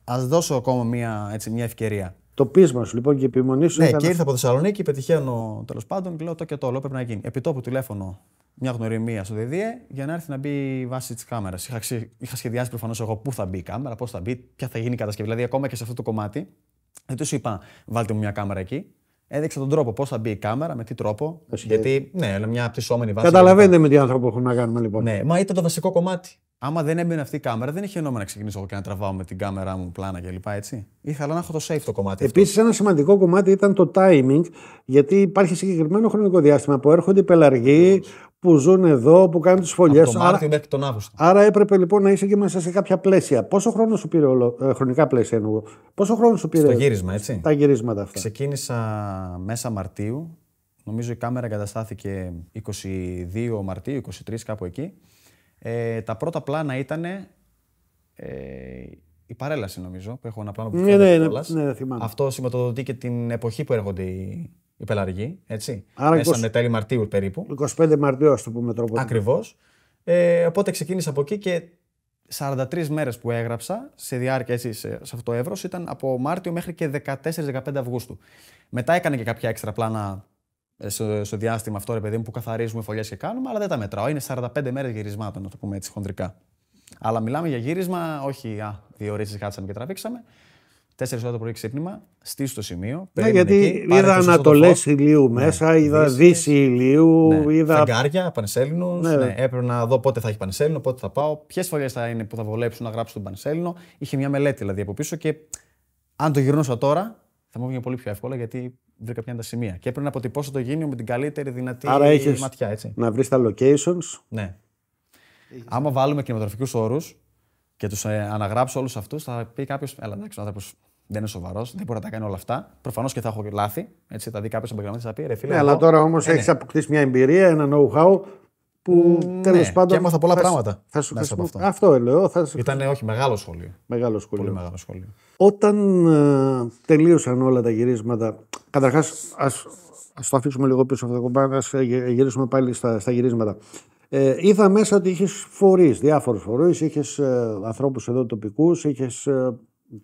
ας δώσω ακόμα μια, έτσι, μια ευκαιρία. Το πείσμα σου λοιπόν και η επιμονή σου. Ναι, και ήρθα από Θεσσαλονίκη, πετυχαίνω τέλος πάντων και λέω το και το, λέω πρέπει να γίνει. Επιτόπου τηλέφωνο μια γνωριμία στο ΔΔΕ για να έρθει να μπει η βάση της κάμερας. Είχα, είχα σχεδιάσει προφανώς εγώ πού θα μπει η κάμερα, πώς θα μπει, ποια θα γίνει η κατασκευή. Δηλαδή, ακόμα και σε αυτό το κομμάτι, δεν τους είπα, βάλτε μου μια κάμερα εκεί έδειξε τον τρόπο. Πώς θα μπει η κάμερα, με τι τρόπο. Γιατί, ναι, είναι μια απτυσσόμενη βάση. Καταλαβαίνετε με τι άνθρωπο έχουμε να κάνουμε λοιπόν. Ναι, μα ήταν το βασικό κομμάτι. Άμα δεν έμπαινε αυτή η κάμερα, δεν είχε νόημα να ξεκινήσω εγώ και να τραβάω με την κάμερα μου πλάνα κλπ. Έτσι. Ήθελα να έχω το safe το κομμάτι. Επίσης, ένα σημαντικό κομμάτι ήταν το timing, γιατί υπάρχει συγκεκριμένο χρονικό διάστημα που έρχονται οι πελαργοί, που ζουν εδώ, που κάνουν τις φωλιέ του. Άρα, μέχρι τον Αύγουστο. Άρα έπρεπε λοιπόν να είσαι και μέσα σε κάποια πλαίσια. Πόσο χρόνο σου πήρε όλο, ε, χρονικά πλαίσια εννοώ. Πόσο χρόνο σου πήρε. Στο γύρισμα, έτσι. Τα γυρίσματα αυτά. Ξεκίνησα μέσα Μαρτίου. Νομίζω η κάμερα εγκαταστάθηκε 22 Μαρτίου, 23 κάπου εκεί. Ε, τα πρώτα πλάνα ήταν ε, η παρέλαση νομίζω, που έχω ένα πλάνο που ναι, ναι, ναι, ναι, θυμάμαι. Αυτό σηματοδοτεί και την εποχή που έρχονται οι, η πελαργή. Έτσι. Άρα Μέσα 20... με τέλη Μαρτίου περίπου. 25 Μαρτίου, ας το πούμε τρόπο. Ακριβώς. Ε, οπότε ξεκίνησα από εκεί και 43 μέρες που έγραψα σε διάρκεια έτσι, σε, αυτό το εύρος ήταν από Μάρτιο μέχρι και 14-15 Αυγούστου. Μετά έκανε και κάποια έξτρα πλάνα ε, στο, διάστημα αυτό, ρε παιδί μου, που καθαρίζουμε φωλιές και κάνουμε, αλλά δεν τα μετράω. Είναι 45 μέρες γυρισμάτων, να το πούμε έτσι χοντρικά. Αλλά μιλάμε για γύρισμα, όχι α, δύο ρίτσε και τραβήξαμε. Τέσσερις ώρα το πρωί ξύπνημα, στήσω το σημείο. Ναι, γιατί εκεί, είδα ανατολέ ηλίου ναι, μέσα, ναι, είδα δύση ηλίου. Ναι. Είδα... Φεγγάρια, πανεσέλινου. Ναι. ναι. έπρεπε να δω πότε θα έχει πανεσέλινο, πότε θα πάω, ποιες φορές θα είναι που θα βολέψουν να γράψουν τον πανεσέλινο. Είχε μια μελέτη δηλαδή από πίσω και αν το γυρνούσα τώρα, θα μου βγει πολύ πιο εύκολα γιατί βρήκα πια τα σημεία. Και έπρεπε να αποτυπώσω το γίνιο με την καλύτερη δυνατή Άρα ματιά. Έτσι. Να βρεις τα locations. Ναι. Άμα βάλουμε κινηματογραφικούς όρους, και τους ε, αναγράψω όλους αυτούς, θα πει κάποιος: Ελά, εντάξει, ο άνθρωπος δεν είναι σοβαρός, δεν μπορεί να τα κάνει όλα αυτά. Προφανώς και θα έχω λάθη. Έτσι, θα δει κάποιος επαγγελματία θα πει: Ρε φίλε. Ναι, αλλά τώρα όμως ε, ναι. έχεις αποκτήσει μια εμπειρία, ένα know-how που mm, ναι, τέλος πάντων. Και έμαθα πολλά θα πράγματα. Θα σου από αυτό. Αυτό λέω. Θα σου... Ήταν όχι μεγάλο σχολείο. Μεγάλο σχολείο. Πολύ μεγάλο σχολείο. Όταν ε, τελείωσαν όλα τα γυρίσματα. Καταρχάς, ας το αφήσουμε λίγο πίσω αυτό το κομμάτι, ας ε, γυρίσουμε πάλι στα, στα γυρίσματα. Ε, είδα μέσα ότι είχες φορείς, διάφορους φορείς, είχες ε, ανθρώπους εδώ τοπικούς, είχες ε,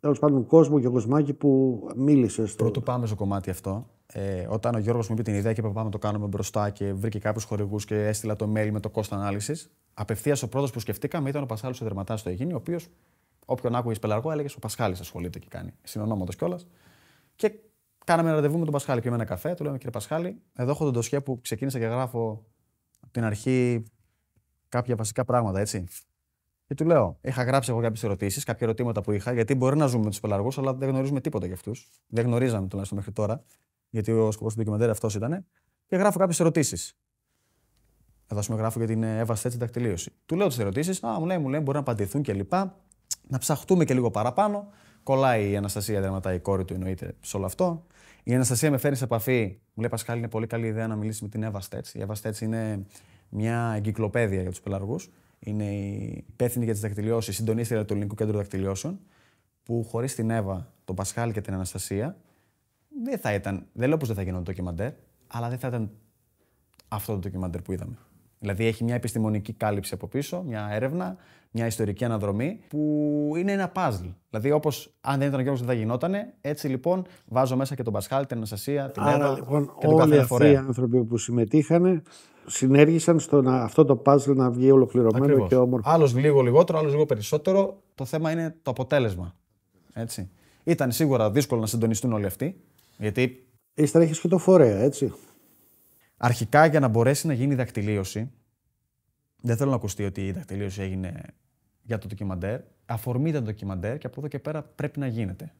τέλος πάντων κόσμο και κοσμάκι που μίλησε. Στο... Πρώτο πάμε στο κομμάτι αυτό. Ε, όταν ο Γιώργος μου είπε την ιδέα και είπα πάμε το κάνουμε μπροστά και βρήκε κάποιους χορηγούς και έστειλα το mail με το κόστο ανάλυση. Απευθείας ο πρώτος που σκεφτήκαμε ήταν ο Πασχάλη ο δερματά στο Αιγίνη, ο οποίος όποιον άκουγες πελαργό έλεγε Ο Πασχάλη ασχολείται και κάνει. Συνονόματος κιόλας. Και κάναμε ραντεβού με τον Πασχάλη. με ένα καφέ, του λέμε Κύριε Πασχάλη, εδώ έχω τον τοσχέ που ξεκίνησα και γράφω την αρχή κάποια βασικά πράγματα, έτσι. Και του λέω, είχα γράψει εγώ κάποιες ερωτήσεις, κάποια ερωτήματα που είχα, γιατί μπορεί να ζούμε με τους πελαργούς, αλλά δεν γνωρίζουμε τίποτα για αυτούς. Δεν γνωρίζαμε τουλάχιστον μέχρι τώρα, γιατί ο σκοπός του ντοκιμαντέρ αυτός ήταν. Και γράφω κάποιες ερωτήσεις. Εδώ σου γράφω για την Εύα έτσι δακτυλίωση. Του λέω τις ερωτήσεις, α μου λέει, μου λέει, μπορεί να απαντηθούν κλπ. Να ψαχτούμε και λίγο παραπάνω. Κολλάει η Αναστασία, δραματά η κόρη του εννοείται σε όλο αυτό. Η Αναστασία με φέρνει σε επαφή. Μου λέει Πασκάλι, είναι πολύ καλή ιδέα να μιλήσεις με την Εύα Στέτση. Η Εύα Στέτση είναι μία εγκυκλοπαίδεια για τους πελαργούς. Είναι η υπεύθυνη για τις δακτυλιώσεις, συντονίστρια του Ελληνικού Κέντρου Δακτυλιώσεων, που χωρίς την Εύα, τον Πασχάλ και την Αναστασία, δεν θα ήταν. Δεν λέω πως δεν θα γινόταν το ντοκιμαντέρ, αλλά δεν θα ήταν αυτό το ντοκιμαντέρ που είδαμε. Δηλαδή έχει μια επιστημονική κάλυψη από πίσω, μια έρευνα, μια ιστορική αναδρομή που είναι ένα παζλ. Δηλαδή όπως αν δεν ήταν ο Γιώργος δεν θα γινότανε, έτσι λοιπόν βάζω μέσα και τον Πασχάλ, την Αναστασία, την Εύα λοιπόν, Όλοι αυτοί οι άνθρωποι που συμμετείχαν συνέργησαν στο να, αυτό το puzzle να βγει ολοκληρωμένο Ακριβώς. και όμορφο. Άλλος λίγο λιγότερο, άλλος λίγο περισσότερο. Το θέμα είναι το αποτέλεσμα. Έτσι. Ήταν σίγουρα δύσκολο να συντονιστούν όλοι αυτοί. Γιατί. Ύστερα έχεις και το φορέα, έτσι. Αρχικά για να μπορέσει να γίνει η δακτυλίωση, δεν θέλω να ακουστεί ότι η δακτυλίωση έγινε για το ντοκιμαντέρ. Αφορμή ήταν το ντοκιμαντέρ και από εδώ και πέρα πρέπει να γίνεται.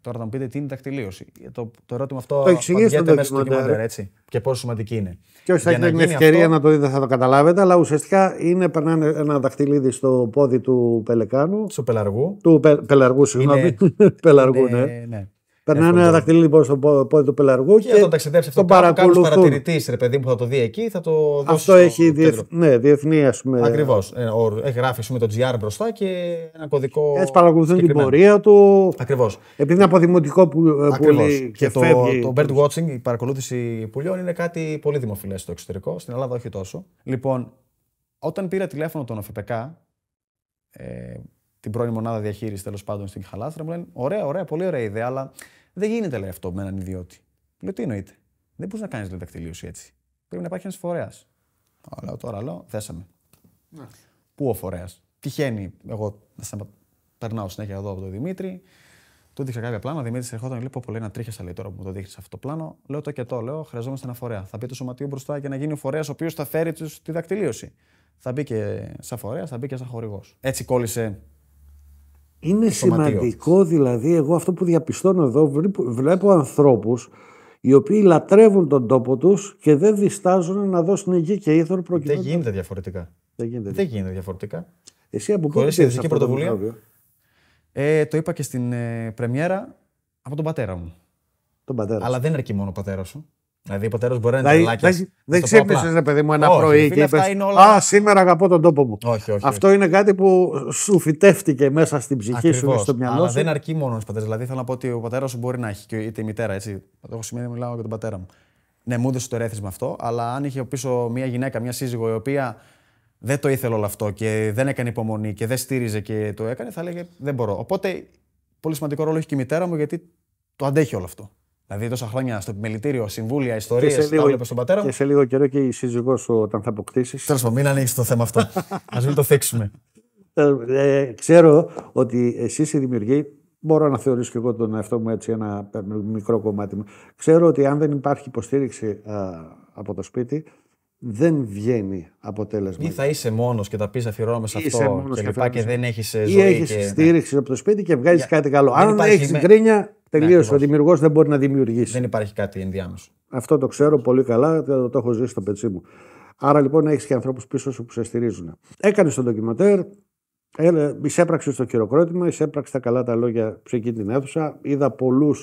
Τώρα θα μου πείτε τι είναι η δακτυλίωση. Ε, το, το ερώτημα αυτό το απαντιέται μέσα στο ντοκιμαντέρ, έτσι. Και πόσο σημαντική είναι. Και όσοι θα έχετε την ευκαιρία να το δείτε θα το καταλάβετε, αλλά ουσιαστικά είναι περνάνε ένα δακτυλίδι στο πόδι του πελεκάνου. στο πελαργού. Του πελαργού, συγγνώμη. <laughs> πελαργού, ναι. ναι. Περνάνε ένα δαχτυλίδι λοιπόν στο πόδι του πελαργού και, και τον ταξιδέψει αυτό. Τον παρακολουθούν. Κάποιο παρατηρητής, ρε παιδί μου, θα το δει εκεί, θα το δώσει. Αυτό έχει διεθ... ναι, διεθνή, ας πούμε. Ακριβώς. Ε, έχει γράφει πούμε, το GR μπροστά και ένα κωδικό. Έτσι παρακολουθούν την πορεία του. Ακριβώς. Επειδή είναι αποδημοτικό που, ε, πουλί και, το, φεύγει. το bird watching, η παρακολούθηση πουλιών είναι κάτι πολύ δημοφιλές στο εξωτερικό. Στην Ελλάδα όχι τόσο. Λοιπόν, όταν πήρα τηλέφωνο τον ΟΦΠΚ, ε, την πρώην μονάδα διαχείρισης τέλος πάντων στην Χαλάστρα, μου λένε: Ωραία, ωραία, πολύ ωραία ιδέα, αλλά δεν γίνεται λέει αυτό με έναν ιδιώτη. Λέω τι εννοείται. Δεν μπορείς να κάνεις δακτυλίωση έτσι. Πρέπει να υπάρχει ένας φορέας. Λέω τώρα, λέω, θέσαμε. Ναι. Πού ο φορέας. Τυχαίνει, εγώ περνάω συνέχεια εδώ από τον Δημήτρη. Του έδειξα κάποια πλάνα. Δημήτρης ερχόταν λέει: Πω να τρίχεσαι, λέει τώρα που μου το δείχνεις αυτό το πλάνο. Λέω το και το, λέω: Χρειαζόμαστε ένα φορέα. Θα μπει το σωματείο μπροστά και να γίνει ο φορέας ο οποίος θα φέρει τους, τη δακτυλίωση. Θα μπει και σαν φορέας, θα μπει και σαν χορηγός. Έτσι κόλλησε είναι σημαντικό δηλαδή, εγώ αυτό που διαπιστώνω εδώ, βλέπω ανθρώπους οι οποίοι λατρεύουν τον τόπο τους και δεν διστάζουν να δώσουν γη και ήθορ προκειμένου. Δεν γίνεται διαφορετικά. Δεν γίνεται, δεν γίνεται διαφορετικά. Εσύ από πού είσαι πρωτοβουλία. Ε, το είπα και στην ε, πρεμιέρα από τον πατέρα μου. Τον πατέρα Αλλά δεν αρκεί μόνο ο πατέρας σου. Δηλαδή, ο πατέρα μπορεί να είναι δηλαδή, τρελάκι. Δεν, δεν ξύπνησε, ρε παιδί μου, ένα όχι, πρωί και είπε. Όλα... Α, σήμερα αγαπώ τον τόπο μου. Όχι, όχι, Αυτό είναι κάτι που σου φυτεύτηκε μέσα στην ψυχή Ακριβώς. σου και στο μυαλό σου. Αλλά δεν αρκεί μόνο ο πατέρας. Δηλαδή, θέλω να πω ότι ο πατέρας σου μπορεί να έχει και είτε η μητέρα, έτσι. Εγώ σημαίνει μιλάω για τον πατέρα μου. Ναι, μου έδωσε το ερέθισμα αυτό, αλλά αν είχε πίσω μια γυναίκα, μια σύζυγο η οποία δεν το ήθελε όλο αυτό και δεν έκανε υπομονή και δεν στήριζε και το έκανε, θα έλεγε Δεν μπορώ. Οπότε πολύ σημαντικό ρόλο έχει και η μητέρα μου γιατί το αντέχει όλο αυτό. Δηλαδή, τόσα χρόνια στο επιμελητήριο, συμβούλια, ιστορίε. Τα έβλεπε στον πατέρα Και σε λίγο καιρό και η σύζυγός σου, όταν θα αποκτήσεις. Τέλος πάντων, μην ανοίξεις το θέμα αυτό. <laughs> Ας μην το θέξουμε. Ε, ε, ξέρω ότι εσείς οι δημιουργοί. Μπορώ να θεωρήσω και εγώ τον εαυτό μου έτσι ένα μικρό κομμάτι μου. Ξέρω ότι αν δεν υπάρχει υποστήριξη α, από το σπίτι, δεν βγαίνει αποτέλεσμα. Ή θα είσαι μόνος και τα πεις αφιερώμα σε αυτό μόνος και, λοιπά και δεν έχεις ζωή. Ή έχεις και... στήριξη ναι. από το σπίτι και βγάζεις Για... κάτι καλό. Δεν Αν έχεις με... γκρίνια, ναι, τελείωσε. Ναι, ο δημιουργός δεν μπορεί να δημιουργήσει. Δεν υπάρχει κάτι ενδιάμεσο. Αυτό το ξέρω πολύ καλά, το, το έχω ζήσει στο πετσί μου. Άρα λοιπόν έχεις και ανθρώπους πίσω σου που σε στηρίζουν. Έκανες το ντοκιματέρ, εισέπραξες το χειροκρότημα, εισέπραξες τα καλά τα λόγια σε εκείνη την αίθουσα. Είδα πολλούς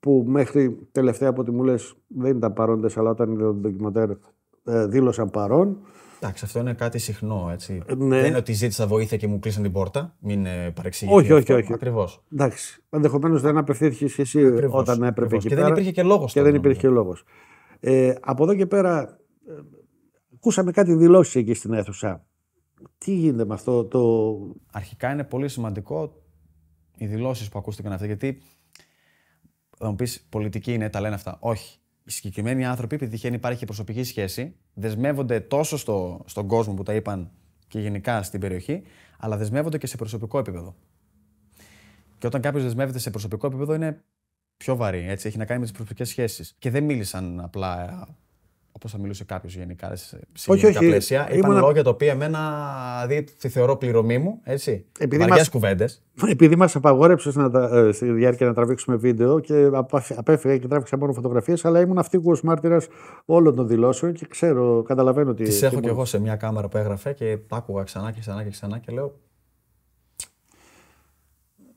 που μέχρι τελευταία από ό,τι μου λες δεν ήταν παρόντες, αλλά όταν είδα το ντοκιματέρ ε, δήλωσαν παρόν. Εντάξει, αυτό είναι κάτι συχνό. Έτσι. Ε, ναι. Δεν είναι ότι ζήτησα βοήθεια και μου κλείσαν την πόρτα. Μην ε, παρεξηγήσω. Όχι, όχι, όχι. Ακριβώς. Εντάξει. Ενδεχομένως δεν απευθύνθηκες εσύ Ακριβώς. όταν έπρεπε Ακριβώς. εκεί. Και πέρα, δεν υπήρχε και λόγος. Και δεν υπήρχε λόγος. Ε, από εδώ και πέρα, ακούσαμε κάτι δηλώσεις εκεί στην αίθουσα. Τι γίνεται με αυτό το. Αρχικά είναι πολύ σημαντικό οι δηλώσεις που ακούστηκαν αυτά. Γιατί θα μου πεις πολιτική είναι, τα λένε αυτά. Όχι οι συγκεκριμένοι άνθρωποι, επειδή τυχαίνει υπάρχει προσωπική σχέση, δεσμεύονται τόσο στον κόσμο που τα είπαν και γενικά στην περιοχή, αλλά δεσμεύονται και σε προσωπικό επίπεδο. Και όταν κάποιος δεσμεύεται σε προσωπικό επίπεδο είναι πιο βαρύ. Έτσι, έχει να κάνει με τις προσωπικές σχέσεις. Και δεν μίλησαν απλά Όπως θα μιλούσε κάποιος γενικά σε όχι, όχι, πλαίσια. Ήμουν... Είπαν λόγια τα οποία εμένα τη θεωρώ πληρωμή μου. Έτσι. Επειδή μας... κουβέντες. Επειδή μας απαγόρεψες να, ε, στη διάρκεια να τραβήξουμε βίντεο και απέφυγα και τράβηξα μόνο φωτογραφίες, αλλά ήμουν ο μάρτυρας όλων των δηλώσεων και ξέρω, καταλαβαίνω ότι. Τις έχω κι εγώ σε μια κάμερα που έγραφε και τα άκουγα ξανά και ξανά και ξανά και λέω.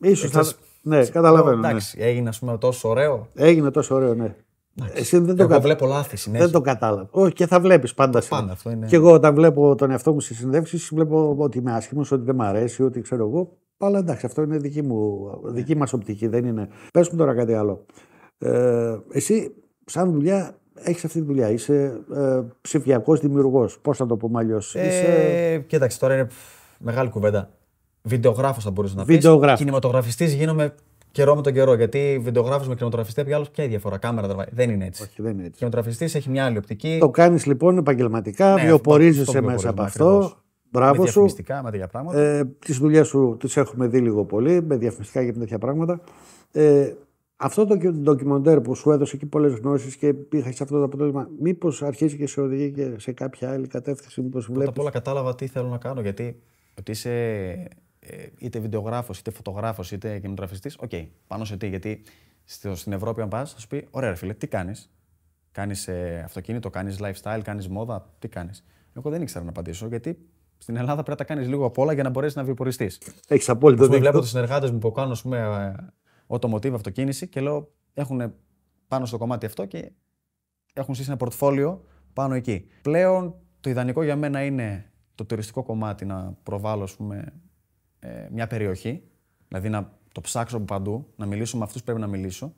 Ίσως Ναι, καταλαβαίνω. Ναι. Εντάξει, ναι. έγινε ας τόσο ωραίο. Έγινε τόσο ωραίο, ναι. Εσύ δεν το βλέπω λάθη συνέχεια. Δεν το κατάλαβα. Όχι, και θα βλέπεις πάντα συνέχεια. Πάντα αυτό είναι. Και εγώ όταν βλέπω τον εαυτό μου στις συνδέσει, βλέπω ότι είμαι άσχημος, ότι δεν μ' αρέσει, ότι ξέρω εγώ. Αλλά εντάξει, αυτό είναι δική, μου, δική ναι. μας οπτική, δεν είναι. Πες μου τώρα κάτι άλλο. Ε, εσύ, σαν δουλειά, έχεις αυτή τη δουλειά. Είσαι ε, ψηφιακός δημιουργός. Πώς θα το πούμε αλλιώς. Ε, είσαι... Κοίταξε, τώρα είναι μεγάλη κουβέντα. Βιντεογράφος θα μπορούσες να πεις. Κινηματογραφιστής γίνομαι καιρό με τον καιρό. Γιατί βιντεογράφος με κινηματογραφιστή έχει άλλο ποια η διαφορά. Κάμερα τραβάει. Δεν είναι έτσι. Όχι, δεν είναι έτσι. Κινηματογραφιστής έχει μια άλλη οπτική. Το κάνεις λοιπόν επαγγελματικά, ναι, βιοπορίζεσαι μέσα από αυτό. Μπράβο με σου. Με τέτοια πράγματα. Ε, τις δουλειές σου τις έχουμε δει λίγο πολύ, με διαφημιστικά και με τέτοια πράγματα. Ε, αυτό το ντοκιμοντέρ που σου έδωσε εκεί πολλές γνώσεις και είχα αυτό το αποτέλεσμα, μήπως αρχίζει και σε οδηγεί και σε κάποια άλλη κατεύθυνση, μήπως βλέπει. Πρώτα απ' όλα κατάλαβα τι θέλω να κάνω, γιατί ότι είσαι ε, είτε βιντεογράφος, είτε φωτογράφος, είτε κινηματογραφιστής. Οκ, okay. πάνω σε τι, γιατί στο, στην Ευρώπη, αν πας, θα σου πει: Ωραία, ρε φίλε, τι κάνεις. Κάνεις ε, αυτοκίνητο, κάνεις lifestyle, κάνεις μόδα, τι κάνεις. Εγώ δεν ήξερα να απαντήσω, γιατί στην Ελλάδα πρέπει να τα κάνεις λίγο απ' όλα για να μπορέσεις να βιοποριστείς. Έχεις απόλυτο δίκιο. Βλέπω τους συνεργάτες μου που κάνουν, ας πούμε, οτομοτίβ, ε, αυτοκίνηση και λέω: Έχουν πάνω στο κομμάτι αυτό και έχουν στήσει ένα πορτφόλιο πάνω εκεί. Πλέον το ιδανικό για μένα είναι το τουριστικό κομμάτι να προβάλλω, ας πούμε, ε, μια περιοχή, δηλαδή να το ψάξω από παντού, να μιλήσω με αυτούς που πρέπει να μιλήσω.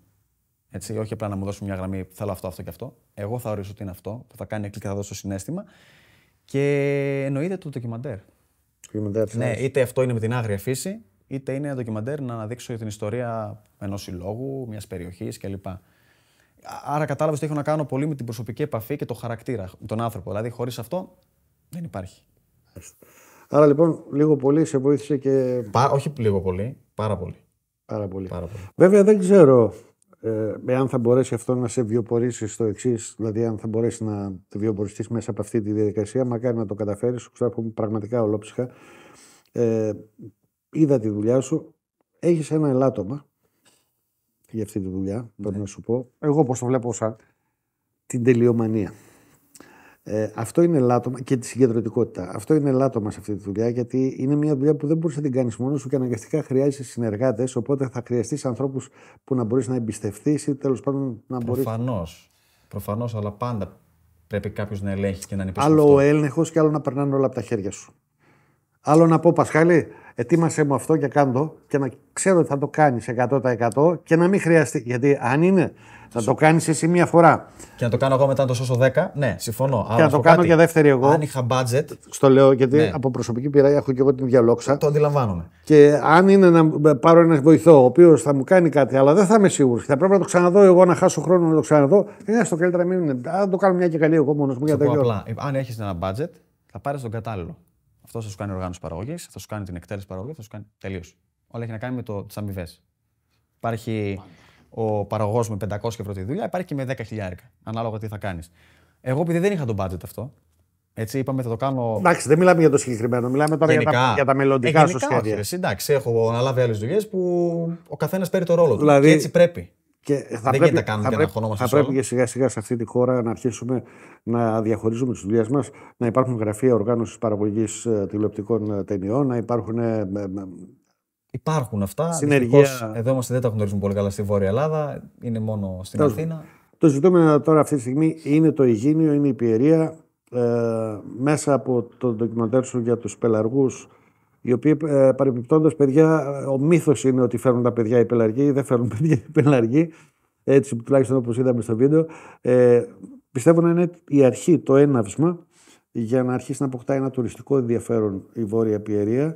Έτσι, όχι απλά να μου δώσουν μια γραμμή, θέλω αυτό, αυτό και αυτό. Εγώ θα ορίσω τι είναι αυτό, που θα κάνει κλικ και θα δώσω συνέστημα. Και εννοείται το ντοκιμαντέρ. ναι, είτε αυτό είναι με την άγρια φύση, είτε είναι ένα ντοκιμαντέρ να αναδείξω την ιστορία ενός συλλόγου, μιας περιοχής κλπ. Άρα κατάλαβες ότι έχω να κάνω πολύ με την προσωπική επαφή και το χαρακτήρα, τον άνθρωπο. Δηλαδή, χωρίς αυτό δεν υπάρχει. Άρα λοιπόν λίγο πολύ σε βοήθησε και. όχι λίγο πολύ, πάρα πολύ. Πάρα πολύ. Βέβαια δεν ξέρω ε, αν θα μπορέσει αυτό να σε βιοπορήσει στο εξής, δηλαδή αν θα μπορέσει να βιοποριστείς μέσα από αυτή τη διαδικασία. Μακάρι να το καταφέρεις, ξέρω πραγματικά ολόψυχα. Ε, είδα τη δουλειά σου. Έχεις ένα ελάττωμα για αυτή τη δουλειά, ναι. να σου πω. Εγώ, πώ το βλέπω, σαν την τελειομανία. Ε, αυτό είναι λάτωμα και τη συγκεντρωτικότητα. Αυτό είναι λάτωμα σε αυτή τη δουλειά, γιατί είναι μια δουλειά που δεν μπορείς να την κάνεις μόνος σου και αναγκαστικά χρειάζεσαι συνεργάτες. Οπότε θα χρειαστείς ανθρώπους που να μπορείς να εμπιστευτείς ή τέλος πάντων να μπορείς. Προφανώς. Προφανώς, αλλά πάντα πρέπει κάποιος να ελέγχει και να είναι Άλλο ο έλεγχος και άλλο να περνάνε όλα από τα χέρια σου. Άλλο να πω, Πασχάλη, ετοίμασέ μου αυτό και κάντο και να ξέρω ότι θα το κάνεις 100% και να μην χρειαστεί. Γιατί αν είναι θα το κάνεις εσύ μία φορά. Και να το κάνω εγώ μετά να το σώσω 10. Ναι, συμφωνώ. Και να το κάνω κάτι. και δεύτερη εγώ. Αν είχα budget. Στο λέω γιατί ναι. από προσωπική πειρά έχω και εγώ την διαλόξα. Το αντιλαμβάνομαι. Και αν είναι να πάρω ένας βοηθό ο οποίος θα μου κάνει κάτι, αλλά δεν θα είμαι σίγουρος. Θα πρέπει να το ξαναδώ εγώ, να χάσω χρόνο να το ξαναδώ. Ε, στο καλύτερα μην είναι. Αν το κάνω μια και καλή εγώ μόνος μου για ε, αν έχεις ένα budget, θα πάρεις τον κατάλληλο. Αυτό θα σου κάνει οργάνωση παραγωγής, θα σου κάνει την εκτέλεση παραγωγής, θα σου κάνει. Τελείως. Όλα έχει να κάνει με το, τις αμοιβές. Υπάρχει ο παραγωγός με 500 ευρώ τη δουλειά, υπάρχει και με 10.000. Ανάλογα τι θα κάνεις. Εγώ επειδή δεν είχα τον budget αυτό, έτσι είπαμε θα το κάνω. Εντάξει, δεν μιλάμε για το συγκεκριμένο, μιλάμε τώρα για, τα, για τα μελλοντικά ε, σου σχέδια. εντάξει, έχω αναλάβει άλλες δουλειές που ο καθένας παίρνει το ρόλο του. Δηλαδή, έτσι πρέπει. Και θα δεν πρέπει, τα κάνουμε θα πρέπει και σιγά σιγά σε αυτή τη χώρα να αρχίσουμε να διαχωρίζουμε τις δουλειές μας, να υπάρχουν γραφεία οργάνωσης παραγωγής ε, τηλεοπτικών ε, ταινιών, να υπάρχουν. Ε, υπάρχουν αυτά. Συνεργεία. Δυστυχώς, εδώ είμαστε δεν τα γνωρίζουμε πολύ καλά στη Βόρεια Ελλάδα, είναι μόνο στην Αθήνα. Το ζητούμενο τώρα αυτή τη στιγμή είναι το Ιγίνιο, είναι η πιερία. Ε, μέσα από το ντοκιμαντέρ σου για τους Πελαργούς οι οποίοι ε, παρεμπιπτόντως παιδιά, ο μύθος είναι ότι φέρνουν τα παιδιά οι πελαργοί, δεν φέρνουν <laughs> παιδιά οι πελαργοί, έτσι τουλάχιστον όπως είδαμε στο βίντεο. Ε, πιστεύω να είναι η αρχή, το έναυσμα για να αρχίσει να αποκτά ένα τουριστικό ενδιαφέρον η Βόρεια Πιερία.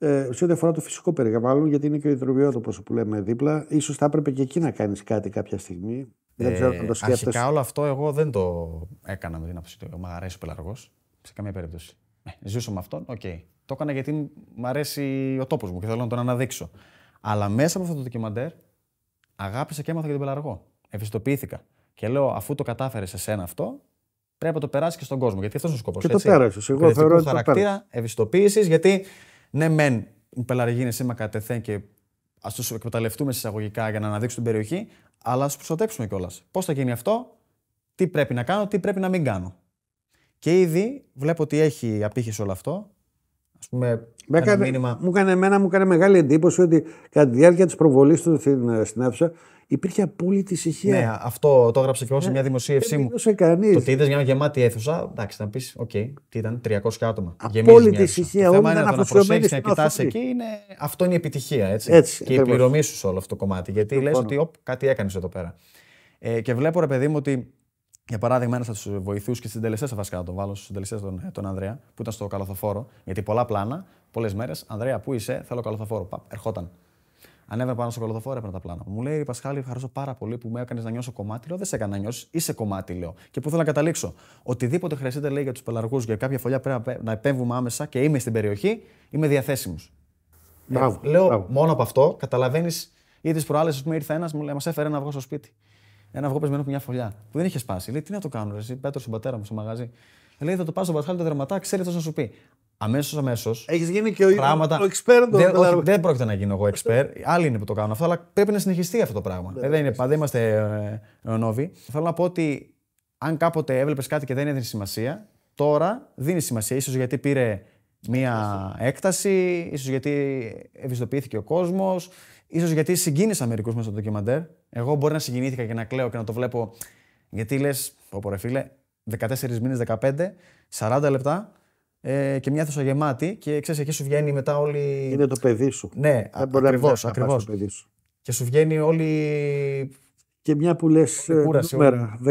Ε, σε ό,τι αφορά το φυσικό περιβάλλον, γιατί είναι και ο υδροβιότοπος που λέμε δίπλα, ίσως θα έπρεπε και εκεί να κάνεις κάτι κάποια στιγμή. Ε, δεν ξέρω αν το ε, σκέφτεσαι. Αρχικά όλο αυτό εγώ δεν το έκανα με την άποψη του. Μου αρέσει ο πελαργός σε καμία περίπτωση. Ε, με αυτόν, οκ. Το έκανα γιατί μου αρέσει ο τόπος μου και θέλω να τον αναδείξω. Αλλά μέσα από αυτό το ντοκιμαντέρ αγάπησα και έμαθα για τον πελαργό. Ευαισθητοποιήθηκα. Και λέω, αφού το κατάφερες σε σένα αυτό, πρέπει να το περάσεις και στον κόσμο. Γιατί αυτός είναι ο σκοπός. Και το πέρασες. Εγώ θεωρώ ότι. χαρακτήρα, ευαισθητοποίησης, γιατί ναι, μεν οι πελαργοί είναι σήμα κατεθέν και ας τους εκμεταλλευτούμε εισαγωγικά για να αναδείξουν την περιοχή, αλλά ας τους προστατέψουμε κιόλας. Πώς θα γίνει αυτό, τι πρέπει να κάνω, τι πρέπει να μην κάνω. Και ήδη βλέπω ότι έχει απήχηση όλο αυτό μήνυμα... μου έκανε, εμένα μου έκανε μεγάλη εντύπωση ότι κατά τη διάρκεια της προβολής του στην, ε, στην αίθουσα υπήρχε απόλυτη ησυχία. Ναι, αυτό το έγραψε και εγώ σε ε, μια δημοσίευσή μου. Δεν κανείς. Το ότι είδες μια γεμάτη αίθουσα, εντάξει, να πεις, οκ, okay, τι ήταν, 300 άτομα. Απόλυτη ησυχία. Το θέμα είναι Να κοιτά εκεί, είναι, αυτό είναι η επιτυχία. Έτσι. έτσι και η πληρωμή σου σε όλο αυτό το κομμάτι. Γιατί λες ότι, κάτι έκανες εδώ πέρα. Ε, και βλέπω, ρε παιδί μου, ότι για παράδειγμα, ένας από τους βοηθούς και συντελεστές, θα βασικά βάλω, στους συντελεστές τον, τον Ανδρέα, που ήταν στο καλοθοφόρο, Γιατί πολλά πλάνα, πολλές μέρες, Ανδρέα, πού είσαι, θέλω καλοθοφόρο. Παπ, ερχόταν. Ανέβαινα πάνω στο καλοθοφόρο, έπαιρνα τα πλάνα. Μου λέει Πασχάλη, ευχαριστώ πάρα πολύ που με έκανες να νιώσω κομμάτι. Λέω, δεν σε έκανα να νιώσεις, είσαι κομμάτι, λέω. Και που θέλω να καταλήξω. Οτιδήποτε χρειαστείτε, λέει, για τους πελαργούς, για κάποια φωλιά πρέπει να επέμβουμε άμεσα και είμαι στην περιοχή, είμαι διαθέσιμος. λέω, μόνο από αυτό καταλαβαίνεις. Ή τι προάλλες, ας πούμε, ήρθε ένας, μας έφερε ένα αυγό στο σπίτι ένα αυγό πεσμένο από μια φωλιά που δεν είχε σπάσει. Λέει, τι να το κάνω, εσύ, πέτρος στον πατέρας μου στο μαγαζί. Λέει, θα το πάω στον Πασχάλη το δερματά, ξέρει τι θα σου πει. Αμέσως, αμέσως. Έχεις γίνει και ο πράγματα... ο expert. Δεν, δεν πρόκειται να γίνω εγώ εξπέρ, Άλλοι είναι που το κάνουν αυτό, αλλά πρέπει να συνεχιστεί αυτό το πράγμα. Δεν, δεν, είναι, δεν είμαστε ε, νόβοι. Θέλω να πω ότι αν κάποτε έβλεπες κάτι και δεν έδινε σημασία, τώρα δίνει σημασία. σω γιατί πήρε μία έκταση, ίσως γιατί ευιστοποιήθηκε ο κόσμος, ίσως γιατί συγκίνησα μερικούς μέσα στο ντοκιμαντέρ. Εγώ μπορεί να συγκινήθηκα και να κλαίω και να το βλέπω. Γιατί λες, πω ρε φίλε, 14 μήνε, 15, 40 λεπτά ε, και μια θέση γεμάτη και ξέρεις, εκεί σου βγαίνει μετά όλη. Είναι το παιδί σου. Ναι, ακριβώ. Ακριβώς. Και σου βγαίνει όλη. Και μια που λες.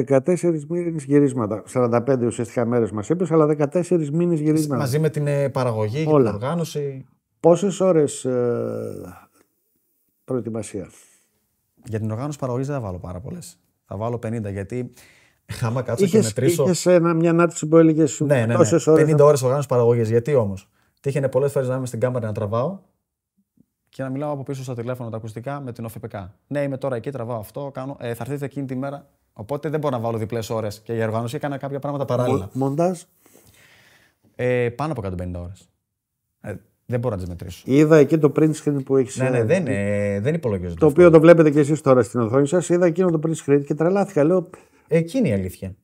14 μήνε γυρίσματα. 45 ουσιαστικά μέρες μας είπες, αλλά 14 μήνε γυρίσματα. Μαζί με την ε, παραγωγή και την οργάνωση. Πόσες ώρες ε, προετοιμασίας. Για την οργάνωση παραγωγής δεν θα βάλω πάρα πολλές. Θα βάλω 50 γιατί. Άμα κάτσω και μετρήσω. Είχες ένα, μια ανάπτυξη που έλεγες σου. Ναι, ναι, ναι. ώρες 50 θα... ώρες οργάνωσης παραγωγής. Γιατί όμως. Τύχαινε πολλές φορές να είμαι στην κάμερα να τραβάω και να μιλάω από πίσω στο τηλέφωνο τα ακουστικά με την ΟΦΠΚ. Ναι, είμαι τώρα εκεί, τραβάω αυτό, κάνω. Ε, θα έρθετε εκείνη τη μέρα. Οπότε δεν μπορώ να βάλω διπλές ώρες. Και για οργάνωση έκανα κάποια πράγματα παράλληλα. Μοντάζ. Ε, πάνω από 150 ώρες. Ε, δεν μπορώ να τις μετρήσω. Είδα εκεί το print screen που έχεις. Ναι, ναι, ε, δεν, ε, δεν υπολογίζω. Το, το οποίο το βλέπετε και εσείς τώρα στην οθόνη σας. Είδα εκείνο το print screen και τρελάθηκα. Λέω. Εκείνη η αλήθεια.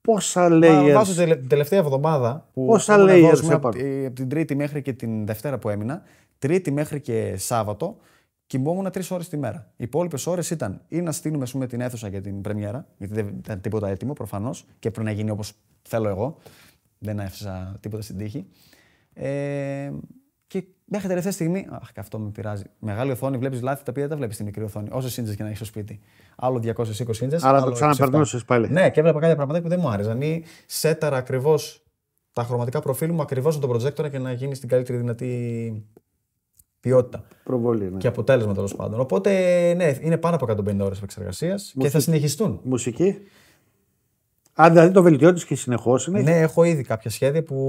Πόσα layers. Βάζω την τελευταία εβδομάδα που Πόσα layers από, από την Τρίτη μέχρι και την Δευτέρα που έμεινα, Τρίτη μέχρι και Σάββατο, κοιμόμουν τρεις ώρες τη μέρα. Οι υπόλοιπες ώρες ήταν ή να στείλουμε την αίθουσα για την Πρεμιέρα, γιατί δεν ήταν τίποτα έτοιμο προφανώς και πρέπει να γίνει όπως θέλω εγώ. Δεν έφυσα τίποτα στην τύχη. Ε, και μέχρι τελευταία στιγμή, αχ, και αυτό με πειράζει. Μεγάλη οθόνη, βλέπεις λάθη τα οποία δεν τα βλέπεις στη μικρή οθόνη. Όσε σύντζε και να έχεις στο σπίτι. Άλλο 220 σύντζε. Άρα το ξαναπερνούσε πάλι. Ναι, και έβλεπα κάποια πράγματα που δεν μου άρεσαν. Ή σέταρα ακριβώς τα χρωματικά προφίλ μου ακριβώς με τον προτζέκτορα και να γίνει στην καλύτερη δυνατή ποιότητα. Προβολή, ναι. Και αποτέλεσμα τέλος πάντων. Οπότε, ναι, είναι πάνω από 150 ώρες επεξεργασίας και θα συνεχιστούν. Μουσική. Αν δηλαδή το βελτιώνει και συνεχώς. Ναι, έχω ήδη κάποια σχέδια που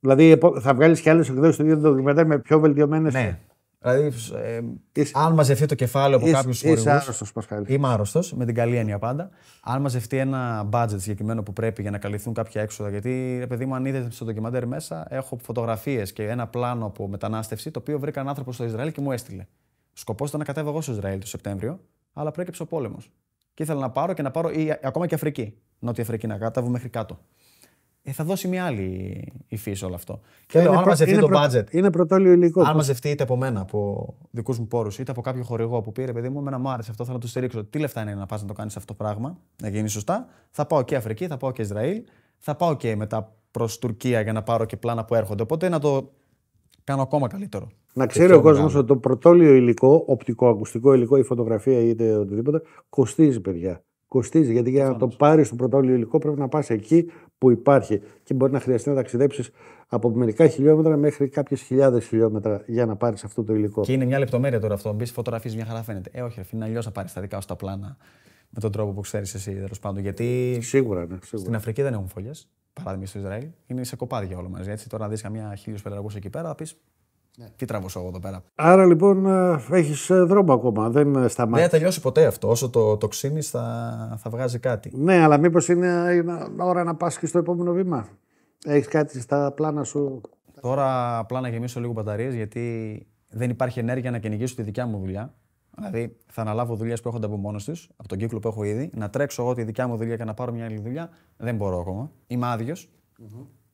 Δηλαδή θα βγάλεις και άλλες εκδόσεις του ίδιου ντοκιμαντέρ με πιο βελτιωμένες. Ναι. Δηλαδή, ε, Είσαι... αν μαζευτεί το κεφάλαιο από κάποιου που Είμαι άρρωστος, Πασχάλη. Είμαι άρρωστος, με την καλή έννοια πάντα. Αν μαζευτεί ένα budget συγκεκριμένο που πρέπει για να καλυφθούν κάποια έξοδα. Γιατί, επειδή μου, αν είδες στο ντοκιμαντέρ μέσα, έχω φωτογραφίες και ένα πλάνο από μετανάστευση το οποίο βρήκα άνθρωπο στο Ισραήλ και μου έστειλε. Σκοπός ήταν να κατέβω εγώ στο Ισραήλ το Σεπτέμβριο, αλλά προέκυψε ο πόλεμος. Και ήθελα να πάρω και να πάρω ή, ακόμα και Αφρική. Νότια Αφρική να κατέβω μέχρι κάτω. Ε, θα δώσει μια άλλη υφή σε όλο αυτό. Και αν μαζευτεί το budget. Είναι, πρωτόλιο υλικό. Αν μαζευτεί είτε από μένα, από δικούς μου πόρους, είτε από κάποιο χορηγό που πήρε, παιδί μου, εμένα μου άρεσε αυτό, θα να το στηρίξω. Τι λεφτά είναι να πας να το κάνεις αυτό το πράγμα, να γίνεις σωστά. Θα πάω και Αφρική, θα πάω και Ισραήλ, θα πάω και μετά προς Τουρκία για να πάρω και πλάνα που έρχονται. Οπότε να το κάνω ακόμα καλύτερο. Να ξέρει ο κόσμο ότι το πρωτόλιο υλικό, οπτικό, ακουστικό υλικό, η φωτογραφία είτε οτιδήποτε, κοστίζει, παιδιά. Κοστίζει, γιατί για να το πάρεις το πρωτόλιο υλικό πρέπει να πας εκεί που υπάρχει και μπορεί να χρειαστεί να ταξιδέψεις από μερικά χιλιόμετρα μέχρι κάποιες χιλιάδες χιλιόμετρα για να πάρεις αυτό το υλικό. Και είναι μια λεπτομέρεια τώρα αυτό. Μπεις φωτογραφίε, μια χαρά φαίνεται. Ε, όχι, αφήνει αλλιώ να πάρεις τα δικά σου τα πλάνα με τον τρόπο που ξέρεις εσύ τέλος πάντων. Γιατί σίγουρα, ναι, σίγουρα. στην Αφρική δεν έχουν φωλιές. Παράδειγμα στο Ισραήλ είναι σε κοπάδια όλο μαζί. Έτσι, τώρα δεις καμιά 1500 εκεί πέρα, πεις ναι. Τι τραβούσα εγώ εδώ πέρα. Άρα λοιπόν ε, έχεις ε, δρόμο ακόμα. Δεν σταματάει. Δεν θα τελειώσει ποτέ αυτό. Όσο το, το θα, θα βγάζει κάτι. Ναι, αλλά μήπως είναι, ώρα να πας και στο επόμενο βήμα. Έχεις κάτι στα πλάνα σου. Τώρα απλά να γεμίσω λίγο μπαταρίες γιατί δεν υπάρχει ενέργεια να κυνηγήσω τη δικιά μου δουλειά. Δηλαδή θα αναλάβω δουλειές που έχονται από μόνος του, από τον κύκλο που έχω ήδη. Να τρέξω εγώ τη δικιά μου δουλειά και να πάρω μια άλλη δουλειά δεν μπορώ ακόμα. Είμαι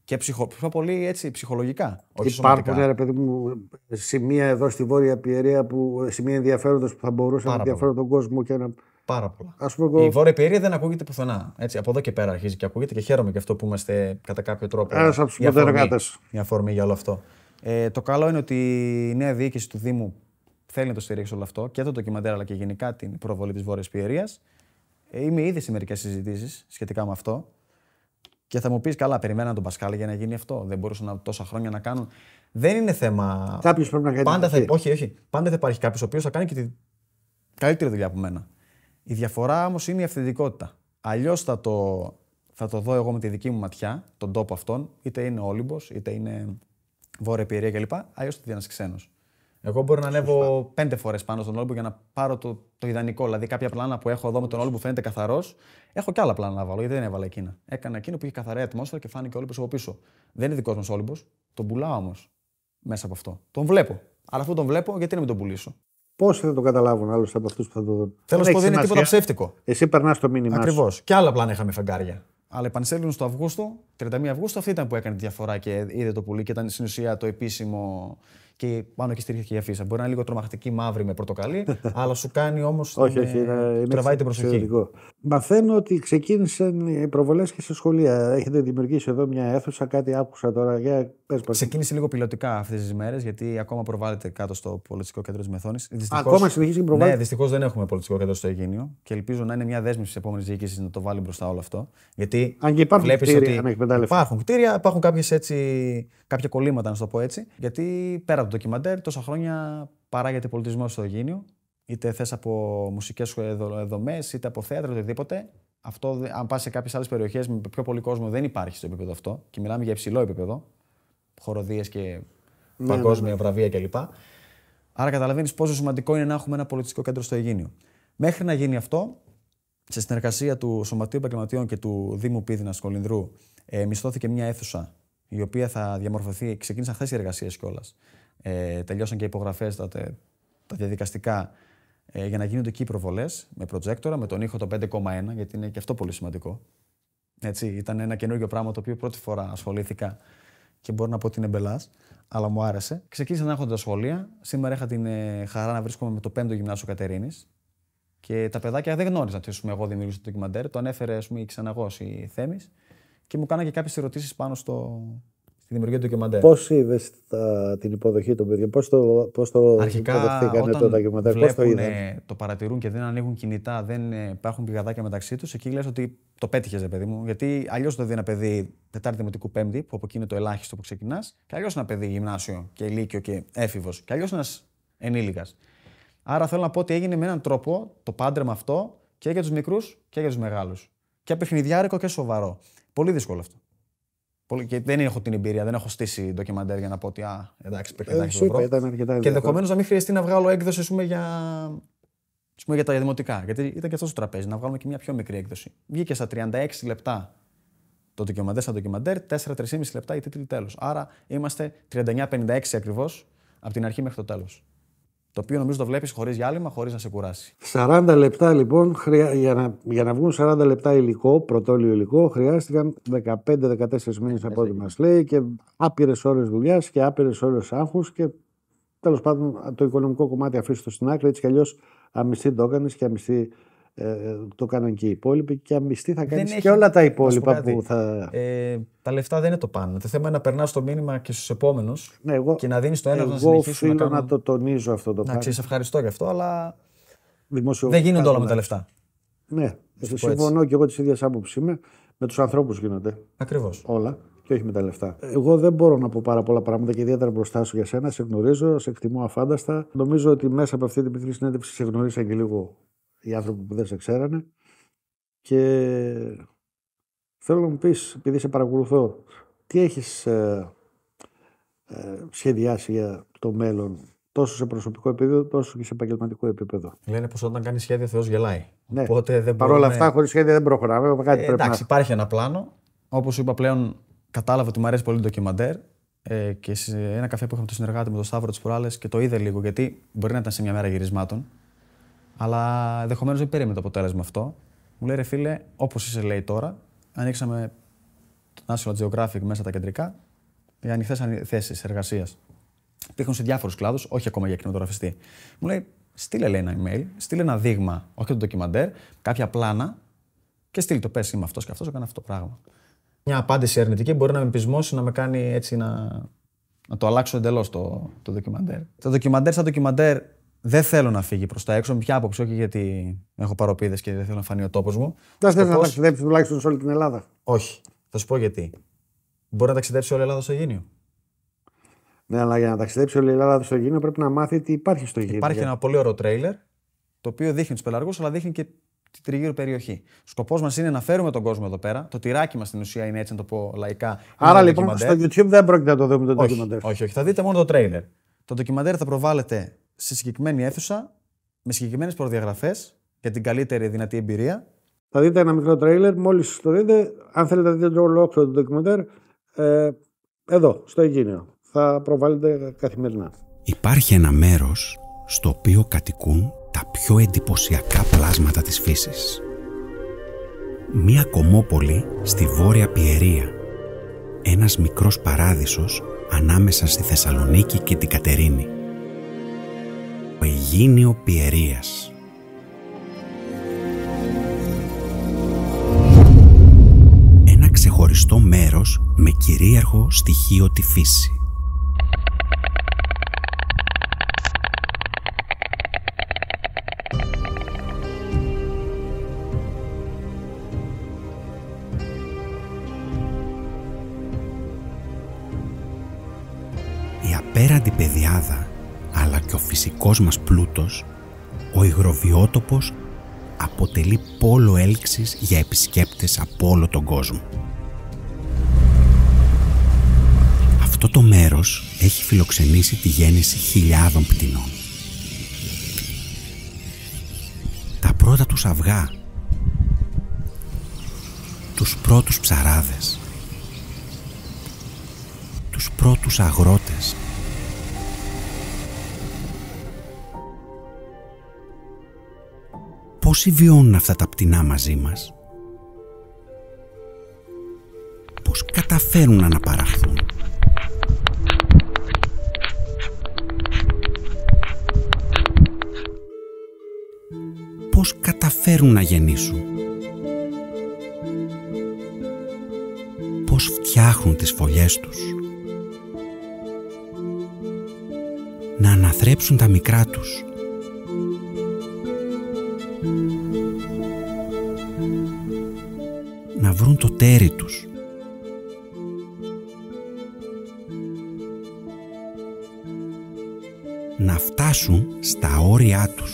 και ψυχο, πιο πολύ έτσι, ψυχολογικά. Όχι Υπάρχουν ναι, ρε, παιδί μου, σημεία εδώ στη Βόρεια Πιερία που σημεία ενδιαφέροντα που θα μπορούσαν να ενδιαφέρουν τον κόσμο και να. Πάρα πολλά. Η Βόρεια Πιερία δεν ακούγεται πουθενά. Έτσι, από εδώ και πέρα αρχίζει και ακούγεται και χαίρομαι και αυτό που είμαστε κατά κάποιο τρόπο. Ένας από τους συνεργάτε. Μια αφορμή για όλο αυτό. Ε, το καλό είναι ότι η νέα διοίκηση του Δήμου θέλει να το στηρίξει όλο αυτό και το ντοκιμαντέρ αλλά και γενικά την προβολή της Βόρειας Πιερίας. Ε, είμαι ήδη σε μερικές συζητήσεις σχετικά με αυτό. Και θα μου πεις, καλά, περιμένα τον Πασκάλ για να γίνει αυτό. Δεν μπορούσαν να, τόσα χρόνια να κάνουν. Δεν είναι θέμα. Κάποιο πρέπει να κάνει. Πάντα θα, όχι, όχι. Πάντα θα υπάρχει κάποιος ο οποίος θα κάνει και τη καλύτερη δουλειά από μένα. Η διαφορά όμως είναι η αυθεντικότητα. Αλλιώς θα το, θα το δω εγώ με τη δική μου ματιά, τον τόπο αυτόν, είτε είναι Όλυμπος, είτε είναι Βόρεια Πυρία κλπ. Αλλιώς θα δει ένας ξένος. Εγώ μπορώ να ανέβω πέντε φορές πάνω στον Όλυμπο για να πάρω το, το ιδανικό. Δηλαδή, κάποια πλάνα που έχω εδώ με τον που φαίνεται καθαρός. Έχω και άλλα πλάνα να βάλω, γιατί δεν έβαλα εκείνα. Έκανα εκείνο που είχε καθαρή ατμόσφαιρα και φάνηκε ο προ από πίσω. Δεν είναι δικός μας όλμπος. Τον πουλάω όμως μέσα από αυτό. Τον βλέπω. Αλλά αυτό τον βλέπω, γιατί να μην τον πουλήσω. Πώ θα το καταλάβουν άλλου από αυτούς που θα το δουν. Θέλω να πω δεν είναι τίποτα ψεύτικο. Εσύ περνάς το μήνυμα. Ακριβώ. Και άλλα πλάνα είχαμε φεγγάρια. Αλλά επανεισέλθουν στο Αυγούστο, 31 Αυγούστου, αυτή ήταν που έκανε τη διαφορά και είδε το πουλί και ήταν στην ουσία το επίσημο και πάνω εκεί στηρίχθηκε η αφίσα. Μπορεί να είναι λίγο τρομακτική μαύρη με πορτοκαλί, <laughs> αλλά σου κάνει όμως. Όχι, όχι, είναι, ε, τραβάει την προσοχή. Μαθαίνω ότι ξεκίνησαν οι προβολές και σε σχολεία. Έχετε δημιουργήσει εδώ μια αίθουσα, κάτι άκουσα τώρα. Για... Πες, Ξεκίνησε λίγο πιλωτικά αυτές τις μέρες, γιατί ακόμα προβάλλεται κάτω στο πολιτιστικό κέντρο της Μεθόνης. Ακόμα συνεχίζει να προβάλλεται. Ναι, δυστυχώς δεν έχουμε πολιτιστικό κέντρο στο Αιγίνιο και ελπίζω να είναι μια δέσμευση της επόμενης διοίκησης να το βάλει μπροστά όλο αυτό. Γιατί Αν και υπάρχουν κτίρια, ότι... Υπάρχουν κτίρια, υπάρχουν έτσι, κάποια κολλήματα, να το πω έτσι. Γιατί πέρα από το ντοκιμαντέρ, τόσα χρόνια παράγεται πολιτισμός στο Αιγίνιο είτε θες από μουσικές δομέ, είτε από θέατρο, οτιδήποτε. Αυτό, αν πας σε κάποιες άλλες περιοχές με πιο πολύ κόσμο, δεν υπάρχει στο επίπεδο αυτό. Και μιλάμε για υψηλό επίπεδο. Χοροδίες και ναι, ναι, παγκόσμια ναι. βραβεία κλπ. Άρα καταλαβαίνεις πόσο σημαντικό είναι να έχουμε ένα πολιτιστικό κέντρο στο Αιγίνιο. Μέχρι να γίνει αυτό, σε συνεργασία του Σωματείου Επαγγελματιών και του Δήμου Πίδηνα Κολυνδρού, ε, μισθώθηκε μια αίθουσα η οποία θα διαμορφωθεί. Ξεκίνησαν χθες οι εργασίες κιόλας. Ε, τελειώσαν και οι υπογραφές, τα, τα διαδικαστικά ε, για να γίνονται εκεί προβολές με προτζέκτορα, με τον ήχο το 5,1, γιατί είναι και αυτό πολύ σημαντικό. Έτσι, ήταν ένα καινούργιο πράγμα το οποίο πρώτη φορά ασχολήθηκα και μπορώ να πω ότι είναι μπελάς, αλλά μου άρεσε. Ξεκίνησα να έχω τα σχολεία. Σήμερα είχα την ε, χαρά να βρίσκομαι με το 5ο Γυμνάσιο Κατερίνης. Και τα παιδάκια δεν γνώριζαν ότι εγώ δημιούργησα το ντοκιμαντέρ. Το ανέφερε, ας πούμε, ξαναγό η Θέμης και μου κάνα και κάποιες ερωτήσεις πάνω στο, στη δημιουργία του ντοκιμαντέρ. Πώς είδες την υποδοχή των παιδιών, πώς το, πώς το Αρχικά, όταν το ντοκιμαντέρ, πώς το είδες. Το παρατηρούν και δεν ανοίγουν κινητά, δεν ε, υπάρχουν πηγαδάκια μεταξύ τους. Εκεί λες ότι το πέτυχες, ρε παιδί μου. Γιατί αλλιώς το δει ένα παιδί Τετάρτη Δημοτικού Πέμπτη, που από εκεί είναι το ελάχιστο που ξεκινάς, και αλλιώς ένα παιδί γυμνάσιο και ηλίκιο και έφηβος, και αλλιώς ένας ενήλικας. Άρα θέλω να πω ότι έγινε με έναν τρόπο το πάντρεμα αυτό και για τους μικρούς και για τους μεγάλους. Και παιχνιδιάρικο και σοβαρό. Πολύ δύσκολο αυτό. Και δεν έχω την εμπειρία, δεν έχω στήσει ντοκιμαντέρ για να πω ότι α, εντάξει, εντάξει, ε, Και ενδεχομένως να μην χρειαστεί να βγάλω έκδοση για, για τα δημοτικά. Γιατί ήταν και αυτό στο τραπέζι, να βγάλουμε και μια πιο μικρή έκδοση. Βγήκε στα 36 λεπτά το ντοκιμαντέρ στα ντοκιμαντέρ, 4-3,5 λεπτά η τίτλη τέλος. Άρα είμαστε 39-56 ακριβώς από την αρχή μέχρι το τέλος. Το οποίο νομίζω το βλέπεις χωρίς διάλειμμα, χωρίς να σε κουράσει. 40 λεπτά λοιπόν, για, να... για να βγουν 40 λεπτά υλικό, πρωτόλιο υλικό, χρειάστηκαν 15-14 μήνες από ό,τι μας λέει και άπειρες ώρες δουλειάς και άπειρες ώρες άγχους. Και τέλος πάντων το οικονομικό κομμάτι αφήσει το στην άκρη. Έτσι κι αλλιώς αμυστή το έκανε και αμυστή ε, το έκαναν και οι υπόλοιποι και αμυστή θα κάνεις και όλα τα υπόλοιπα που θα. Ε, τα λεφτά δεν είναι το πάνω. Το θέμα είναι να περνάς το μήνυμα και στους επόμενους ναι, και να δίνεις το ένα να συνεχίσει. Οφείλω να, κάνουν... να το τονίζω αυτό το πράγμα. Να ξέρεις, ευχαριστώ γι' αυτό, αλλά. Δεν γίνονται όλα με τα λεφτά. Ναι, συμφωνώ και εγώ της ίδιας άποψης είμαι. Με τους ανθρώπους γίνονται. Ακριβώς. Όλα και όχι με τα λεφτά. Εγώ δεν μπορώ να πω πάρα πολλά πράγματα και ιδιαίτερα μπροστά σου για σένα. Σε γνωρίζω, σε εκτιμώ αφάνταστα. Νομίζω ότι μέσα από αυτή την πυθνή συνέντευξη σε γνωρίσα και λίγο οι άνθρωποι που δεν σε ξέρανε. Και θέλω να μου πεις, επειδή σε παρακολουθώ, τι έχεις ε, ε, σχεδιάσει για το μέλλον, τόσο σε προσωπικό επίπεδο, τόσο και σε επαγγελματικό επίπεδο. Λένε πως όταν κάνεις σχέδιο, ο Θεός γελάει. Ναι. δεν Παρ' όλα μπορούμε... αυτά, χωρίς σχέδια, δεν προχωράμε. Ε, εντάξει, να... υπάρχει ένα πλάνο. Όπως είπα πλέον, κατάλαβα ότι μου αρέσει πολύ το ντοκιμαντέρ. Ε, και σε ένα καφέ που είχαμε το συνεργάτη με τον Σταύρο της Πουράλες και το είδε λίγο γιατί μπορεί να ήταν σε μια μέρα γυρισμάτων. Αλλά ενδεχομένως δεν περίμενε το αποτέλεσμα αυτό. Μου λέει ρε φίλε, όπως είσαι λέει τώρα, ανοίξαμε το National Geographic μέσα τα κεντρικά για ανοιχτέ θέσεις εργασίας. Υπήρχαν σε διάφορους κλάδους, όχι ακόμα για κινηματογραφιστή. Μου λέει, στείλε λέει ένα email, στείλε ένα δείγμα, όχι το ντοκιμαντέρ, κάποια πλάνα και στείλει το. Πες, είμαι αυτός και αυτός, έκανε αυτό το πράγμα. Μια απάντηση αρνητική μπορεί να με πεισμώσει, να με κάνει έτσι να, να το αλλάξω εντελώς το, το ντοκιμαντέρ. Τα ντοκιμαντέρ, σαν ντοκιμαντέρ, δεν θέλω να φύγει προς τα έξω. Με ποια άποψη, όχι γιατί έχω παροπίδες και δεν θέλω να φανεί ο τόπος μου. Δεν θέλεις να ταξιδέψεις τουλάχιστον σε όλη την Ελλάδα. Όχι. Θα σου πω γιατί. Μπορεί να ταξιδέψει όλη η Ελλάδα στο Αιγίνιο. Ναι, αλλά για να ταξιδέψει όλη η Ελλάδα στο Αιγίνιο πρέπει να μάθει τι υπάρχει στο Αιγίνιο. Υπάρχει ένα πολύ ωραίο τρέιλερ το οποίο δείχνει τους πελαργούς, αλλά δείχνει και την τριγύρω περιοχή. Σκοπός μας είναι να φέρουμε τον κόσμο εδώ πέρα. Το τυράκι μας στην ουσία είναι έτσι να το πω λαϊκά. Άρα λοιπόν στο YouTube δεν πρόκειται να το δούμε το ντοκιμαντέρ. Όχι, όχι, θα δείτε μόνο το τρέιλερ. Το ντοκιμαντέρ θα προβάλλεται σε συγκεκριμένη αίθουσα με συγκεκριμένες προδιαγραφές για την καλύτερη δυνατή εμπειρία. Θα δείτε ένα μικρό τρέιλερ, μόλις το δείτε. Αν θέλετε να δείτε το ολόκληρο το ντοκιμαντέρ, ε, εδώ, στο Αιγίνιο. Θα προβάλλεται καθημερινά. Υπάρχει ένα μέρος στο οποίο κατοικούν τα πιο εντυπωσιακά πλάσματα της φύσης. Μία κομμόπολη στη Βόρεια Πιερία. Ένας μικρός παράδεισος ανάμεσα στη Θεσσαλονίκη και την Κατερίνη ο Αιγίνιο Πιερίας. Ένα ξεχωριστό μέρος με κυρίαρχο στοιχείο τη φύση. φυσικός μας πλούτος, ο υγροβιότοπος αποτελεί πόλο έλξης για επισκέπτες από όλο τον κόσμο. Αυτό το μέρος έχει φιλοξενήσει τη γέννηση χιλιάδων πτηνών. Τα πρώτα τους αυγά, τους πρώτους ψαράδες, τους πρώτους αγρότες Πόσοι βιώνουν αυτά τα πτηνά μαζί μας. Πώς καταφέρουν να αναπαραχθούν. Πώς καταφέρουν να γεννήσουν. Πώς φτιάχνουν τις φωλιές τους. Να αναθρέψουν τα μικρά τους βρουν το τέρι τους. Να φτάσουν στα όρια τους.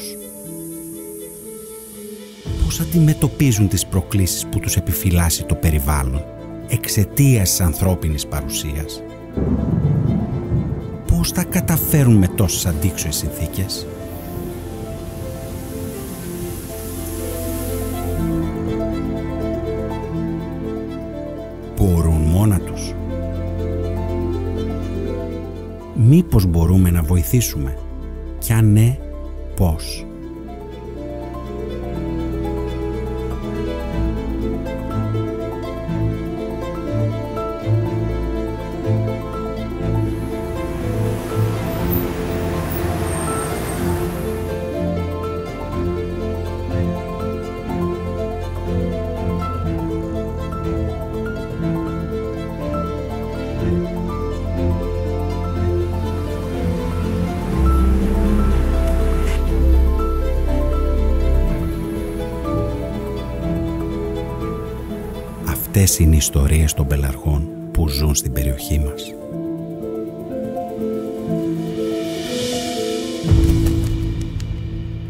Πώς αντιμετωπίζουν τις προκλήσεις που τους επιφυλάσσει το περιβάλλον εξαιτίας της ανθρώπινης παρουσίας. Πώς θα καταφέρουν με τόσες αντίξωες συνθήκες. μήπως μπορούμε να βοηθήσουμε και αν ναι, πώς. Αυτές είναι οι ιστορίες των πελαργών που ζουν στην περιοχή μας.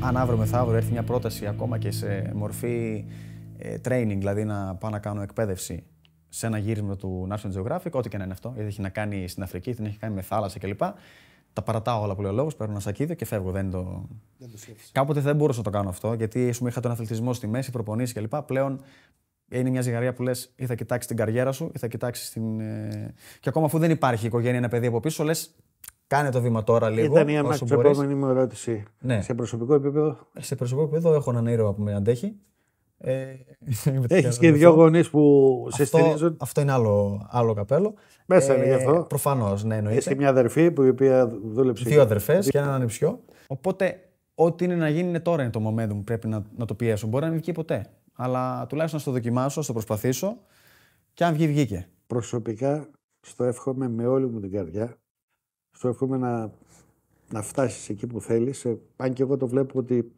Αν αύριο μεθαύριο έρθει μια πρόταση ακόμα και σε μορφή ε, training, δηλαδή να πάω να κάνω εκπαίδευση σε ένα γύρισμα του National Geographic, ό,τι και να είναι αυτό, γιατί έχει να κάνει στην Αφρική, την έχει κάνει με θάλασσα κλπ. Τα παρατάω όλα που λέω λόγο, παίρνω ένα σακίδιο και φεύγω. Δεν το... Δεν το Κάποτε δεν μπορούσα να το κάνω αυτό, γιατί είχα τον αθλητισμό στη μέση, προπονήσεις κλπ. Πλέον είναι μια ζυγαρία που λες ή θα κοιτάξεις την καριέρα σου ή θα κοιτάξεις την. Ε, και ακόμα αφού δεν υπάρχει οικογένεια, ένα παιδί από πίσω, λες Κάνε το βήμα τώρα λίγο. Ήταν μια επόμενη μου ερώτηση. Ναι. Σε προσωπικό επίπεδο. Σε προσωπικό επίπεδο έχω έναν ήρωα που με αντέχει. Ε, Έχεις και δύο γονείς που αυτό, σε στηρίζουν. Αυτό είναι άλλο, άλλο καπέλο. Μέσα είναι γι' αυτό. Προφανώς, ναι, εννοείται. Έχει και μια αδερφή που η οποία δούλεψε. Δύο αδερφές και έναν ανεψιό. Οπότε, ό,τι είναι να γίνει τώρα είναι το momentum που πρέπει να, να το πιέσω. Μπορεί να μην βγει ποτέ. Αλλά τουλάχιστον να το δοκιμάσω, να το προσπαθήσω και αν βγει, βγήκε. Προσωπικά στο εύχομαι με όλη μου την καρδιά. Στο εύχομαι να, να φτάσεις εκεί που θέλεις. Ε, αν και εγώ το βλέπω ότι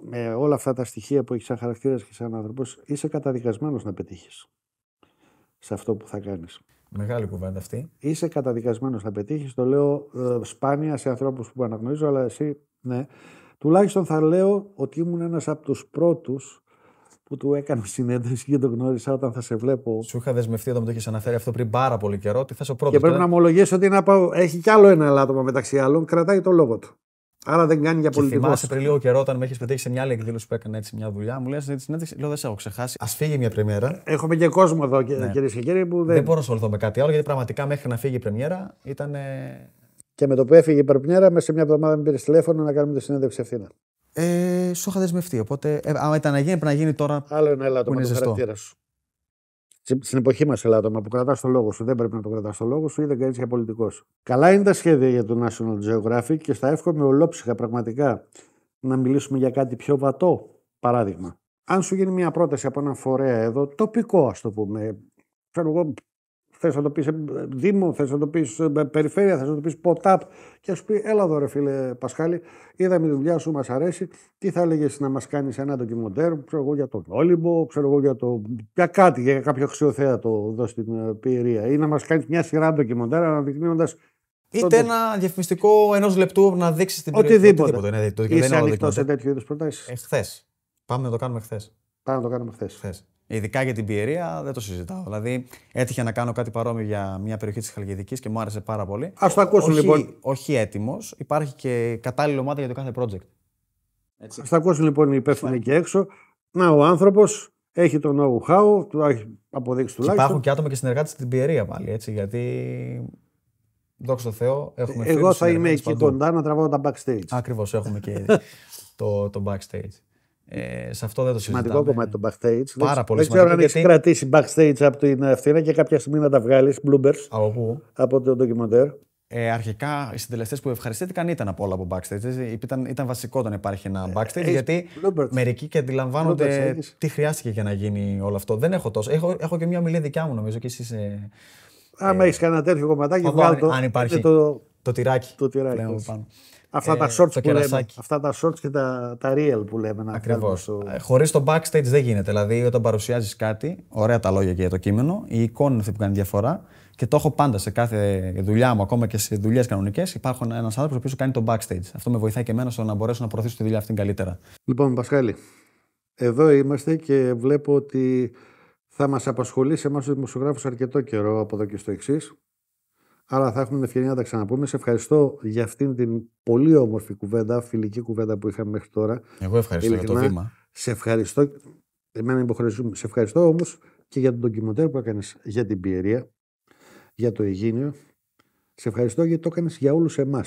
με όλα αυτά τα στοιχεία που έχεις σαν χαρακτήρας και σαν άνθρωπος είσαι καταδικασμένος να πετύχεις σε αυτό που θα κάνεις. Μεγάλη κουβέντα αυτή. Είσαι καταδικασμένος να πετύχεις. Το λέω ε, σπάνια σε ανθρώπους που αναγνωρίζω, αλλά εσύ ναι. Τουλάχιστον θα λέω ότι ήμουν ένας από τους πρώτους που του έκανα συνέντευξη και τον γνώρισα όταν θα σε βλέπω. Σου είχα δεσμευτεί όταν μου το είχες αναφέρει αυτό πριν πάρα πολύ καιρό ότι θα σε πρώτο. Και πρέπει ε. να ομολογήσω ότι να πάω... έχει κι άλλο ένα ελάττωμα μεταξύ άλλων, κρατάει το λόγο του. Άρα δεν κάνει για πολιτικό. Θυμάσαι πριν λίγο καιρό όταν με έχεις πετύχει σε μια άλλη εκδήλωση που έκανε έτσι μια δουλειά, μου λες: Δεν συνέντευξη, λέω: Δεν σε έχω ξεχάσει. Ας φύγει μια πρεμιέρα. Έχουμε και κόσμο εδώ, ναι. κυρίες και κύριοι. Που δεν... δεν μπορώ να ασχοληθώ με κάτι άλλο γιατί πραγματικά μέχρι να φύγει η πρεμιέρα ήταν. Και με το που έφυγε η πρεμιέρα, μέσα σε μια εβδομάδα με πήρες τηλέφωνο να κάνουμε τη συνέντευξη ευθύνα ε, σου είχα δεσμευτεί. Οπότε, ε, αν ήταν να γίνει, πρέπει να γίνει τώρα. Άλλο ένα ελάττωμα του χαρακτήρα σου. Στην εποχή μας ελάττωμα που κρατάς το λόγο σου. Δεν πρέπει να το κρατάς το λόγο σου ή δεν κάνεις για πολιτικό. Καλά είναι τα σχέδια για το National Geographic και στα εύχομαι ολόψυχα πραγματικά να μιλήσουμε για κάτι πιο βατό. Παράδειγμα, αν σου γίνει μια πρόταση από ένα φορέα εδώ, τοπικό ας το πούμε, ξέρω εγώ, Θες να το πεις ε, Δήμο, θες να το πεις ε, Περιφέρεια, θες να το πεις Ποτάπ. Και ας πει, έλα εδώ, ρε φίλε Πασχάλη, είδαμε τη δουλειά σου, μας αρέσει. Τι θα έλεγες να μας κάνεις ένα ντοκιμοντέρ, ξέρω εγώ για τον Όλυμπο, ξέρω εγώ για, το... για κάτι, για κάποιο αξιοθέατο εδώ στην ε, Πυρία. Ή να μας κάνεις μια σειρά ντοκιμοντέρ αναδεικνύοντας. Είτε ένα διαφημιστικό ενός λεπτού να δείξεις την περιοχή. Οτιδήποτε. Ναι, Είσαι ανοιχτός σε τέτοιου είδου προτάσει. Εχθέ. Πάμε να το κάνουμε χθες. Πάμε να το κάνουμε χθες. Ειδικά για την Πιερία δεν το συζητάω. Δηλαδή, έτυχε να κάνω κάτι παρόμοιο για μια περιοχή της Χαλκιδικής και μου άρεσε πάρα πολύ. Ας το ακούσουν όχι, λοιπόν. Όχι έτοιμος, υπάρχει και κατάλληλη ομάδα για το κάθε project. Ας τα ακούσουν λοιπόν οι υπεύθυνοι και έξω. Να, ο άνθρωπος έχει το know-how, του έχει αποδείξει τουλάχιστον. υπάρχουν και άτομα και συνεργάτες στην Πιερία πάλι, έτσι, γιατί Δόξα τω Θεώ, έχουμε Εγώ θα είμαι εκεί κοντά να τραβάω τα backstage. Ακριβώς, έχουμε και το, το backstage. Ε, σε αυτό δεν το συζητάμε. Σημαντικό κομμάτι το backstage. Πάρα πολύ δεν ξέρω αν έχει κρατήσει backstage από την Αθήνα και κάποια στιγμή να τα βγάλεις. Bloopers. Από πού? Από το ντοκιμαντέρ. Ε, αρχικά οι συντελεστές που ευχαριστήθηκαν ήταν από όλα από backstage. Ήταν, ήταν βασικό όταν υπάρχει ένα ε, backstage γιατί μερικοί και αντιλαμβάνονται τι χρειάστηκε για να γίνει όλο αυτό. Δεν έχω τόσο. Έχω, έχω και μια ομιλία δικιά μου νομίζω και εσεί. Ε, Άμα ε, έχεις κανένα τέτοιο κομματάκι, βγάλω το. Αν υπάρχει. Το, το τυράκι. Το τυράκι αυτά, τα ε, shorts λέμε, αυτά τα shorts και τα, τα real που λέμε. Να Ακριβώς. Στο... Ε, Χωρίς το backstage δεν γίνεται. Δηλαδή, όταν παρουσιάζεις κάτι, ωραία τα λόγια και για το κείμενο, η εικόνα είναι αυτή που κάνει διαφορά. Και το έχω πάντα σε κάθε δουλειά μου, ακόμα και σε δουλειές κανονικές. Υπάρχουν ένας άνθρωπος ο οποίος κάνει το backstage. Αυτό με βοηθάει και εμένα στο να μπορέσω να προωθήσω τη δουλειά αυτή καλύτερα. Λοιπόν, Πασχάλη, εδώ είμαστε και βλέπω ότι θα μας απασχολεί εμάς τους δημοσιογράφους αρκετό καιρό από εδώ και στο εξής. Άρα θα έχουμε την ευκαιρία να τα ξαναπούμε. Σε ευχαριστώ για αυτήν την πολύ όμορφη κουβέντα, φιλική κουβέντα που είχαμε μέχρι τώρα. Εγώ ευχαριστώ Ειλικρινά. για το βήμα. Σε ευχαριστώ. Εμένα υποχρεωθούμε. Σε ευχαριστώ όμως και για τον ντοκιμοντέρ που έκανες για την Πιερία, για το Αιγίνιο. Σε ευχαριστώ γιατί το έκανες για όλους εμάς.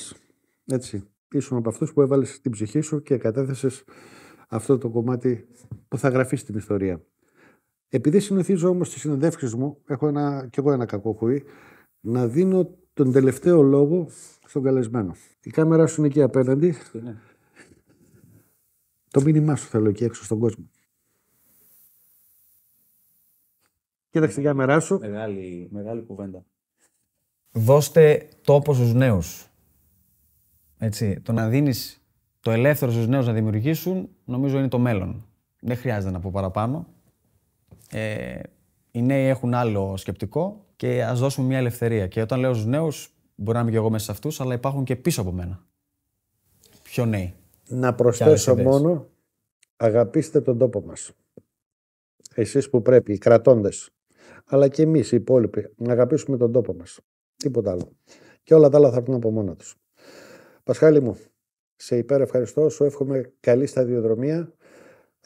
Έτσι. Ήσουν από αυτούς που έβαλες την ψυχή σου και κατέθεσες αυτό το κομμάτι που θα γραφεί στην ιστορία. Επειδή συνηθίζω όμως τι συνεντεύξεις μου, έχω ένα, κι εγώ ένα κακό χουί να δίνω τον τελευταίο λόγο στον καλεσμένο. Η κάμερα σου είναι εκεί απέναντι. Ναι. Το μήνυμά σου θέλω εκεί έξω στον κόσμο. Κοίταξε την κάμερά σου. Μεγάλη, μεγάλη κουβέντα. Δώστε τόπο στους νέους. Έτσι, το να δίνεις το ελεύθερο στους νέους να δημιουργήσουν, νομίζω είναι το μέλλον. Δεν χρειάζεται να πω παραπάνω. Ε, οι νέοι έχουν άλλο σκεπτικό, και ας δώσουμε μια ελευθερία. Και όταν λέω στους νέους, μπορεί να είμαι και εγώ μέσα σε αυτούς, αλλά υπάρχουν και πίσω από μένα. Πιο νέοι. Να προσθέσω μόνο, αγαπήστε τον τόπο μας. Εσείς που πρέπει, οι κρατώντες, αλλά και εμείς οι υπόλοιποι, να αγαπήσουμε τον τόπο μας. Τίποτα άλλο. Και όλα τα άλλα θα έρθουν από μόνα τους. Πασχάλη μου, σε υπέρ ευχαριστώ. Σου εύχομαι καλή σταδιοδρομία.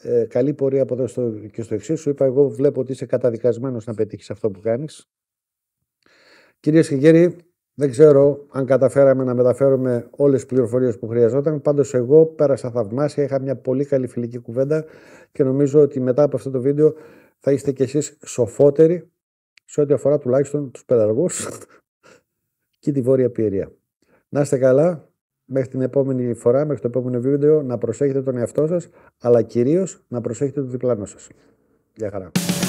Ε, καλή πορεία από εδώ στο, και στο εξής. Σου είπα, εγώ βλέπω ότι είσαι καταδικασμένος να πετύχεις αυτό που κάνεις. Κυρίες και κύριοι, δεν ξέρω αν καταφέραμε να μεταφέρουμε όλες τις πληροφορίες που χρειαζόταν. Πάντως, εγώ πέρασα θαυμάσια, είχα μια πολύ καλή φιλική κουβέντα και νομίζω ότι μετά από αυτό το βίντεο θα είστε κι εσείς σοφότεροι σε ό,τι αφορά τουλάχιστον τους παιδαγωγού <laughs> και τη Βόρεια Πιερία. Να είστε καλά. Μέχρι την επόμενη φορά, μέχρι το επόμενο βίντεο, να προσέχετε τον εαυτό σας, αλλά κυρίως να προσέχετε το διπλάνο σας. Γεια χαρά.